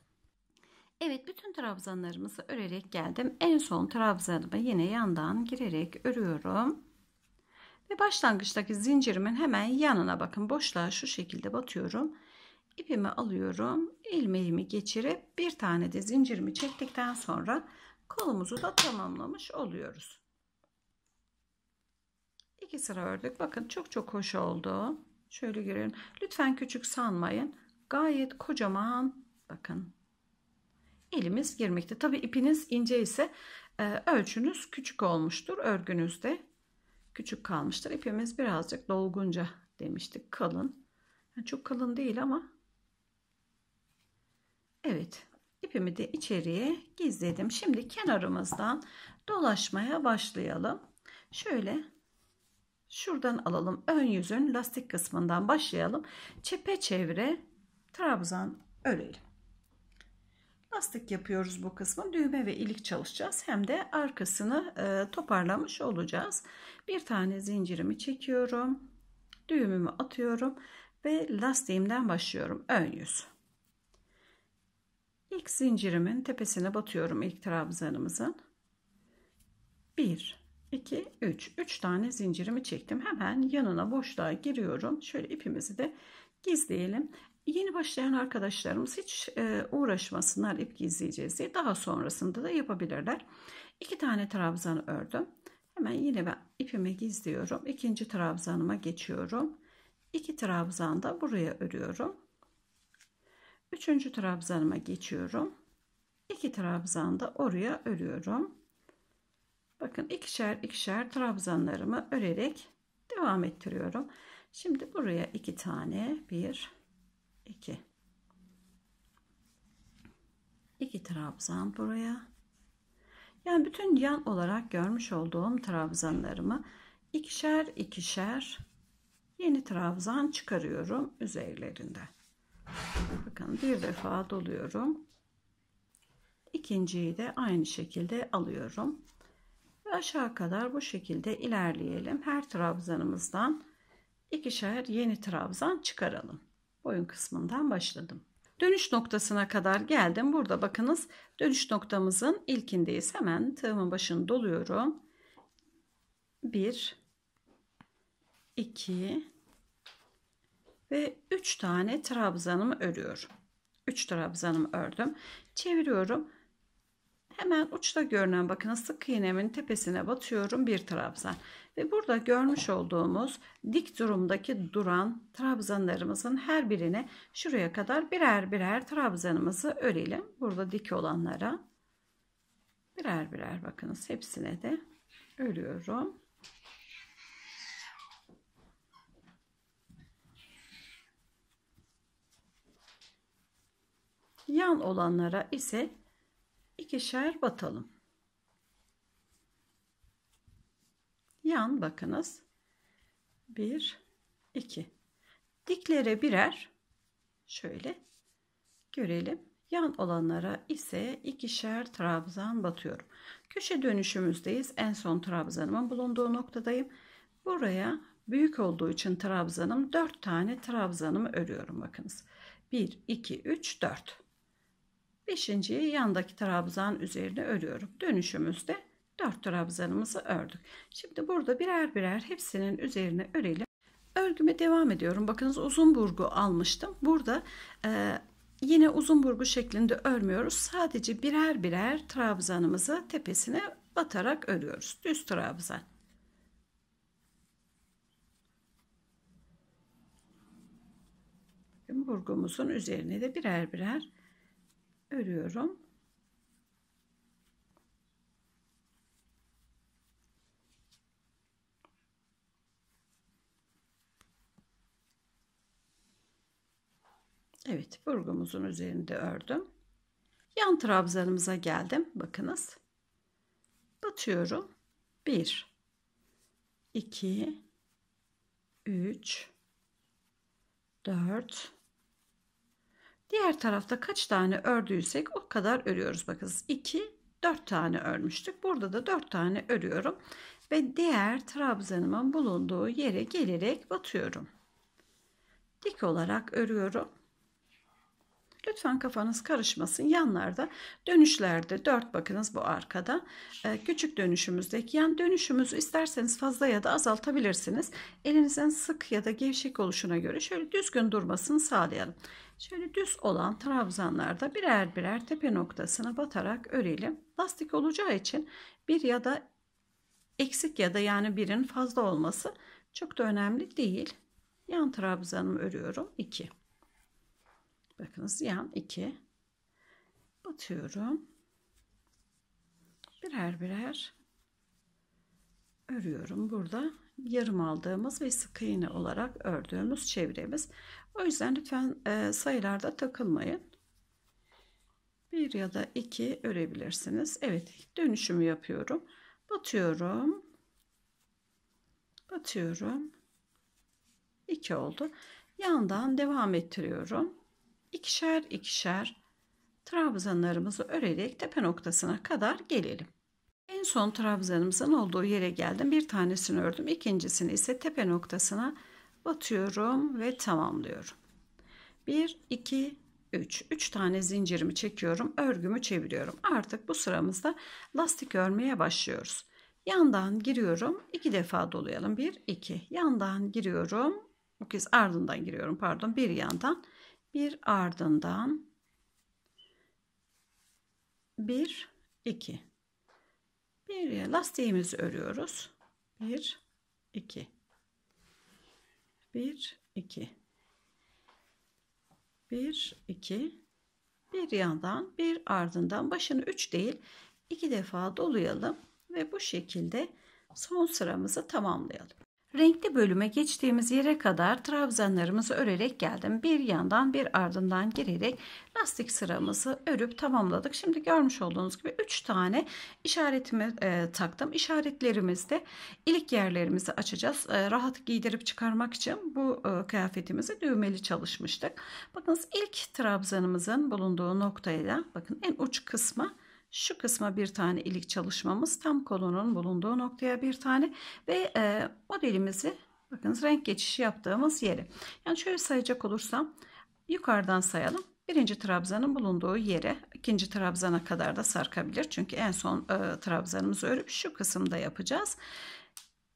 Evet bütün trabzanlarımızı örerek geldim. En son trabzanımı yine yandan girerek örüyorum. Ve başlangıçtaki zincirimin hemen yanına bakın boşluğa şu şekilde batıyorum. İpimi alıyorum. ilmeğimi geçirip bir tane de zincirimi çektikten sonra kolumuzu da tamamlamış oluyoruz. İki sıra ördük. Bakın çok çok hoş oldu. Şöyle görün. Lütfen küçük sanmayın. Gayet kocaman bakın elimiz girmekte. Tabi ipiniz ince ise e, ölçünüz küçük olmuştur. Örgünüz de küçük kalmıştır. İpimiz birazcık dolgunca demiştik kalın. Yani çok kalın değil ama evet ipimi de içeriye gizledim. Şimdi kenarımızdan dolaşmaya başlayalım. Şöyle şuradan alalım. Ön yüzün lastik kısmından başlayalım. Çepeçevre trabzan örelim. Lastik yapıyoruz bu kısmı. Düğme ve ilik çalışacağız. Hem de arkasını e, toparlamış olacağız. Bir tane zincirimi çekiyorum. Düğümümü atıyorum ve lastiğimden başlıyorum. Ön yüz. İlk zincirimin tepesine batıyorum ilk trabzanımızın. 1 2 3 3 tane zincirimi çektim. Hemen yanına boşluğa giriyorum. Şöyle ipimizi de gizleyelim. Yeni başlayan arkadaşlarımız hiç e, uğraşmasınlar ip gizleyeceğiz diye daha sonrasında da yapabilirler. İki tane trabzanı ördüm. Hemen yine ben ipimi gizliyorum. İkinci trabzanıma geçiyorum. İki trabzan da buraya örüyorum. Üçüncü trabzanıma geçiyorum. İki trabzanda oraya örüyorum. Bakın ikişer ikişer trabzanlarımı örerek devam ettiriyorum. Şimdi buraya iki tane bir iki iki trabzan buraya. Yani bütün yan olarak görmüş olduğum trabzanlarımı ikişer ikişer yeni trabzan çıkarıyorum üzerlerinden. Bakın bir defa doluyorum. İkinciyi de aynı şekilde alıyorum. Ve aşağı kadar bu şekilde ilerleyelim. Her trabzanımızdan ikişer yeni trabzan çıkaralım. Boyun kısmından başladım. Dönüş noktasına kadar geldim. Burada bakınız dönüş noktamızın ilkindeyiz. Hemen tığımın başını doluyorum. 1 2 ve 3 tane trabzanımı örüyorum. 3 trabzanımı ördüm. Çeviriyorum. Hemen uçta görünen bakın sık iğnemin tepesine batıyorum bir trabzan. Ve burada görmüş olduğumuz dik durumdaki duran trabzanlarımızın her birine şuraya kadar birer birer trabzanımızı örelim. Burada dik olanlara birer birer bakınız hepsine de örüyorum. Yan olanlara ise ikişer batalım. Yan bakınız. 1 2 Diklere birer şöyle görelim. Yan olanlara ise ikişer trabzan batıyorum. Köşe dönüşümüzdeyiz. En son trabzanımın bulunduğu noktadayım. Buraya büyük olduğu için trabzanım 4 tane trabzanımı örüyorum bakınız. 1 2 3 4 Beşinciyi yandaki trabzan üzerine örüyorum. Dönüşümüzde dört trabzanımızı ördük. Şimdi burada birer birer hepsinin üzerine örelim. Örgüme devam ediyorum. Bakınız uzun burgu almıştım. Burada e, yine uzun burgu şeklinde örmüyoruz. Sadece birer birer trabzanımızı tepesine batarak örüyoruz. Düz trabzan. Burgumuzun üzerine de birer birer örüyorum. Evet burgumuzun üzerinde ördüm. Yan trabzanımıza geldim. Bakınız. Batıyorum. 1 2 3 4 Diğer tarafta kaç tane ördüysek o kadar örüyoruz. bakınız 2, 4 tane örmüştük. Burada da 4 tane örüyorum. Ve diğer trabzanımın bulunduğu yere gelerek batıyorum. Dik olarak örüyorum. Lütfen kafanız karışmasın. Yanlarda dönüşlerde 4 bakınız bu arkada. Ee, küçük dönüşümüzdeki yan dönüşümüzü isterseniz fazla ya da azaltabilirsiniz. Elinizin sık ya da gevşek oluşuna göre şöyle düzgün durmasını sağlayalım. Şöyle düz olan trabzanlarda birer birer tepe noktasına batarak örelim. Lastik olacağı için bir ya da eksik ya da yani birin fazla olması çok da önemli değil. Yan trabzanımı örüyorum 2. Bakınız yan 2. Batıyorum. Birer birer örüyorum. Burada yarım aldığımız ve sık iğne olarak ördüğümüz çevremiz. O yüzden lütfen e, sayılarda takılmayın. Bir ya da iki örebilirsiniz. Evet dönüşümü yapıyorum. Batıyorum. Batıyorum. 2 oldu. Yandan devam ettiriyorum. İkişer ikişer trabzanlarımızı örerek tepe noktasına kadar gelelim. En son trabzanımızın olduğu yere geldim. Bir tanesini ördüm. İkincisini ise tepe noktasına batıyorum ve tamamlıyorum. 1 2 3 3 tane zincirimi çekiyorum örgümü çeviriyorum artık bu sıramızda lastik örmeye başlıyoruz yandan giriyorum iki defa dolayalım 1 2 yandan giriyorum bu kez ardından giriyorum pardon bir yandan bir ardından bir iki bir lastiğimizi örüyoruz bir iki 1 2 1 2 bir yandan bir ardından başını 3 değil 2 defa dolayalım ve bu şekilde son sıramızı tamamlayalım. Renkli bölüme geçtiğimiz yere kadar trabzanlarımızı örerek geldim. Bir yandan bir ardından girerek lastik sıramızı örüp tamamladık. Şimdi görmüş olduğunuz gibi 3 tane işaretimi e, taktım. İşaretlerimizde ilik yerlerimizi açacağız. E, rahat giydirip çıkarmak için bu e, kıyafetimizi düğmeli çalışmıştık. Bakınız ilk trabzanımızın bulunduğu noktayla bakın en uç kısmı şu kısma bir tane ilik çalışmamız tam kolonun bulunduğu noktaya bir tane ve e, modelimizi bakınız renk geçişi yaptığımız yeri yani şöyle sayacak olursam yukarıdan sayalım birinci trabzanın bulunduğu yere ikinci trabzana kadar da sarkabilir çünkü en son e, trabzanımızı örüp şu kısımda yapacağız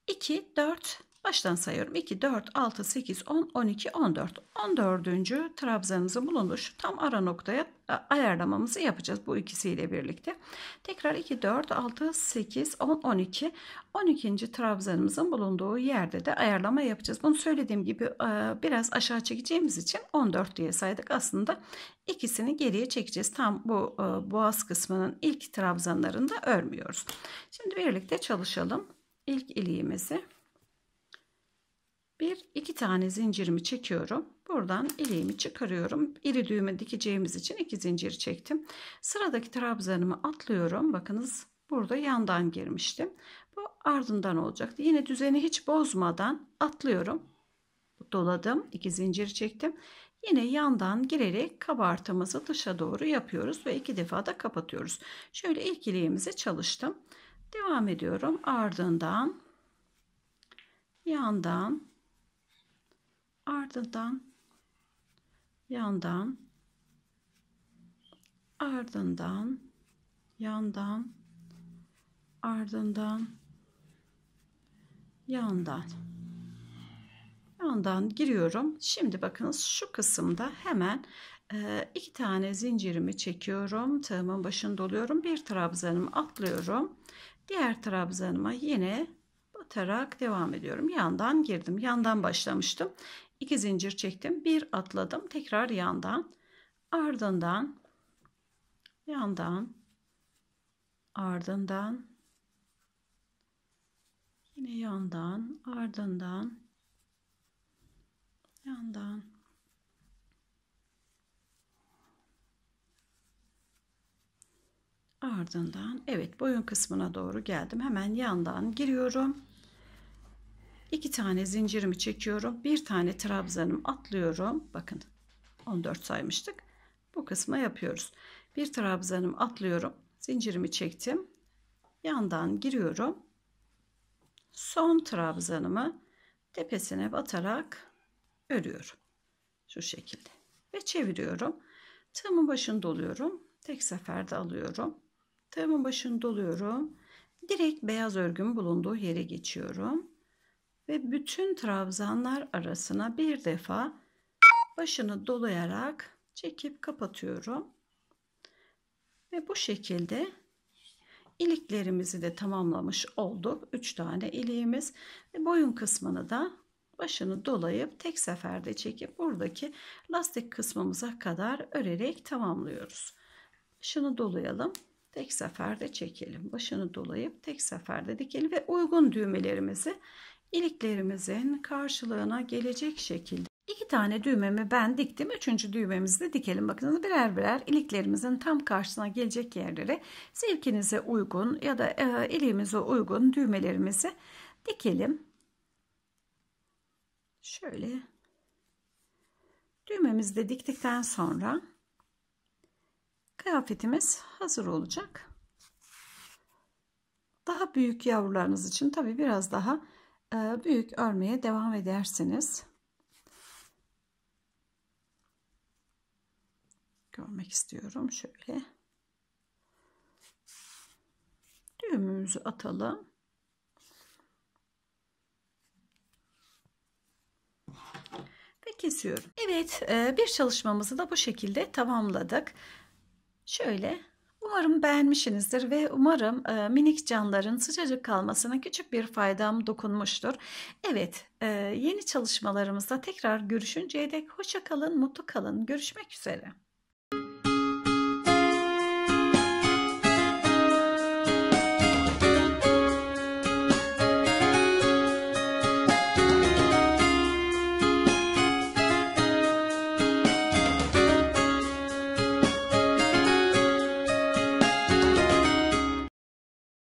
2 4 Baştan sayıyorum. 2, 4, 6, 8, 10, 12, 14. 14. trabzanımızın bulunmuş tam ara noktaya e, ayarlamamızı yapacağız bu ikisiyle birlikte. Tekrar 2, 4, 6, 8, 10, 12. 12. trabzanımızın bulunduğu yerde de ayarlama yapacağız. Bunu söylediğim gibi e, biraz aşağı çekeceğimiz için 14 diye saydık. Aslında ikisini geriye çekeceğiz. Tam bu e, boğaz kısmının ilk trabzanlarında örmüyoruz. Şimdi birlikte çalışalım. ilk iliğimizi bir iki tane zincirimi çekiyorum. Buradan ileğimi çıkarıyorum. İri düğme dikeceğimiz için iki zincir çektim. Sıradaki trabzanımı atlıyorum. Bakınız burada yandan girmiştim. Bu ardından olacak. Yine düzeni hiç bozmadan atlıyorum. Doladım. iki zincir çektim. Yine yandan girerek kabartımızı dışa doğru yapıyoruz ve iki defa da kapatıyoruz. Şöyle ilk ileğimizi çalıştım. Devam ediyorum. Ardından yandan ardından yandan ardından yandan ardından yandan yandan giriyorum şimdi bakınız şu kısımda hemen e, iki tane zincirimi çekiyorum tığımın başını doluyorum, bir trabzanımı atlıyorum diğer trabzanıma yine batarak devam ediyorum yandan girdim yandan başlamıştım 2 zincir çektim. Bir atladım. Tekrar yandan. Ardından yandan ardından yine yandan ardından yandan ardından evet boyun kısmına doğru geldim hemen yandan giriyorum 2 tane zincirimi çekiyorum. Bir tane trabzanım atlıyorum. Bakın 14 saymıştık. Bu kısma yapıyoruz. Bir trabzanım atlıyorum. Zincirimi çektim. Yandan giriyorum. Son trabzanımı tepesine batarak örüyorum. Şu şekilde. Ve çeviriyorum. Tığımın başını doluyorum. Tek seferde alıyorum. Tığımın başını doluyorum. Direkt beyaz örgüm bulunduğu yere geçiyorum ve bütün trabzanlar arasına bir defa başını dolayarak çekip kapatıyorum. Ve bu şekilde iliklerimizi de tamamlamış olduk. 3 tane iliğimiz ve boyun kısmını da başını dolayıp tek seferde çekip buradaki lastik kısmımıza kadar örerek tamamlıyoruz. Başını dolayalım. Tek seferde çekelim. Başını dolayıp tek seferde dikelim ve uygun düğmelerimizi iliklerimizin karşılığına gelecek şekilde iki tane düğmemi ben diktim. Üçüncü düğmemizi de dikelim. Bakınız birer birer iliklerimizin tam karşısına gelecek yerlere zevkinize uygun ya da e, iliğimize uygun düğmelerimizi dikelim. Şöyle düğmemizi de diktikten sonra kıyafetimiz hazır olacak. Daha büyük yavrularınız için tabi biraz daha ee, büyük örmeye devam edersiniz. Görmek istiyorum şöyle. Düğümümüzü atalım. Ve kesiyorum. Evet e, bir çalışmamızı da bu şekilde tamamladık. Şöyle Umarım beğenmişsinizdir ve umarım e, minik canların sıcacık kalmasına küçük bir faydam dokunmuştur. Evet, e, yeni çalışmalarımızda tekrar görüşünceye dek hoşça kalın, mutlu kalın. Görüşmek üzere.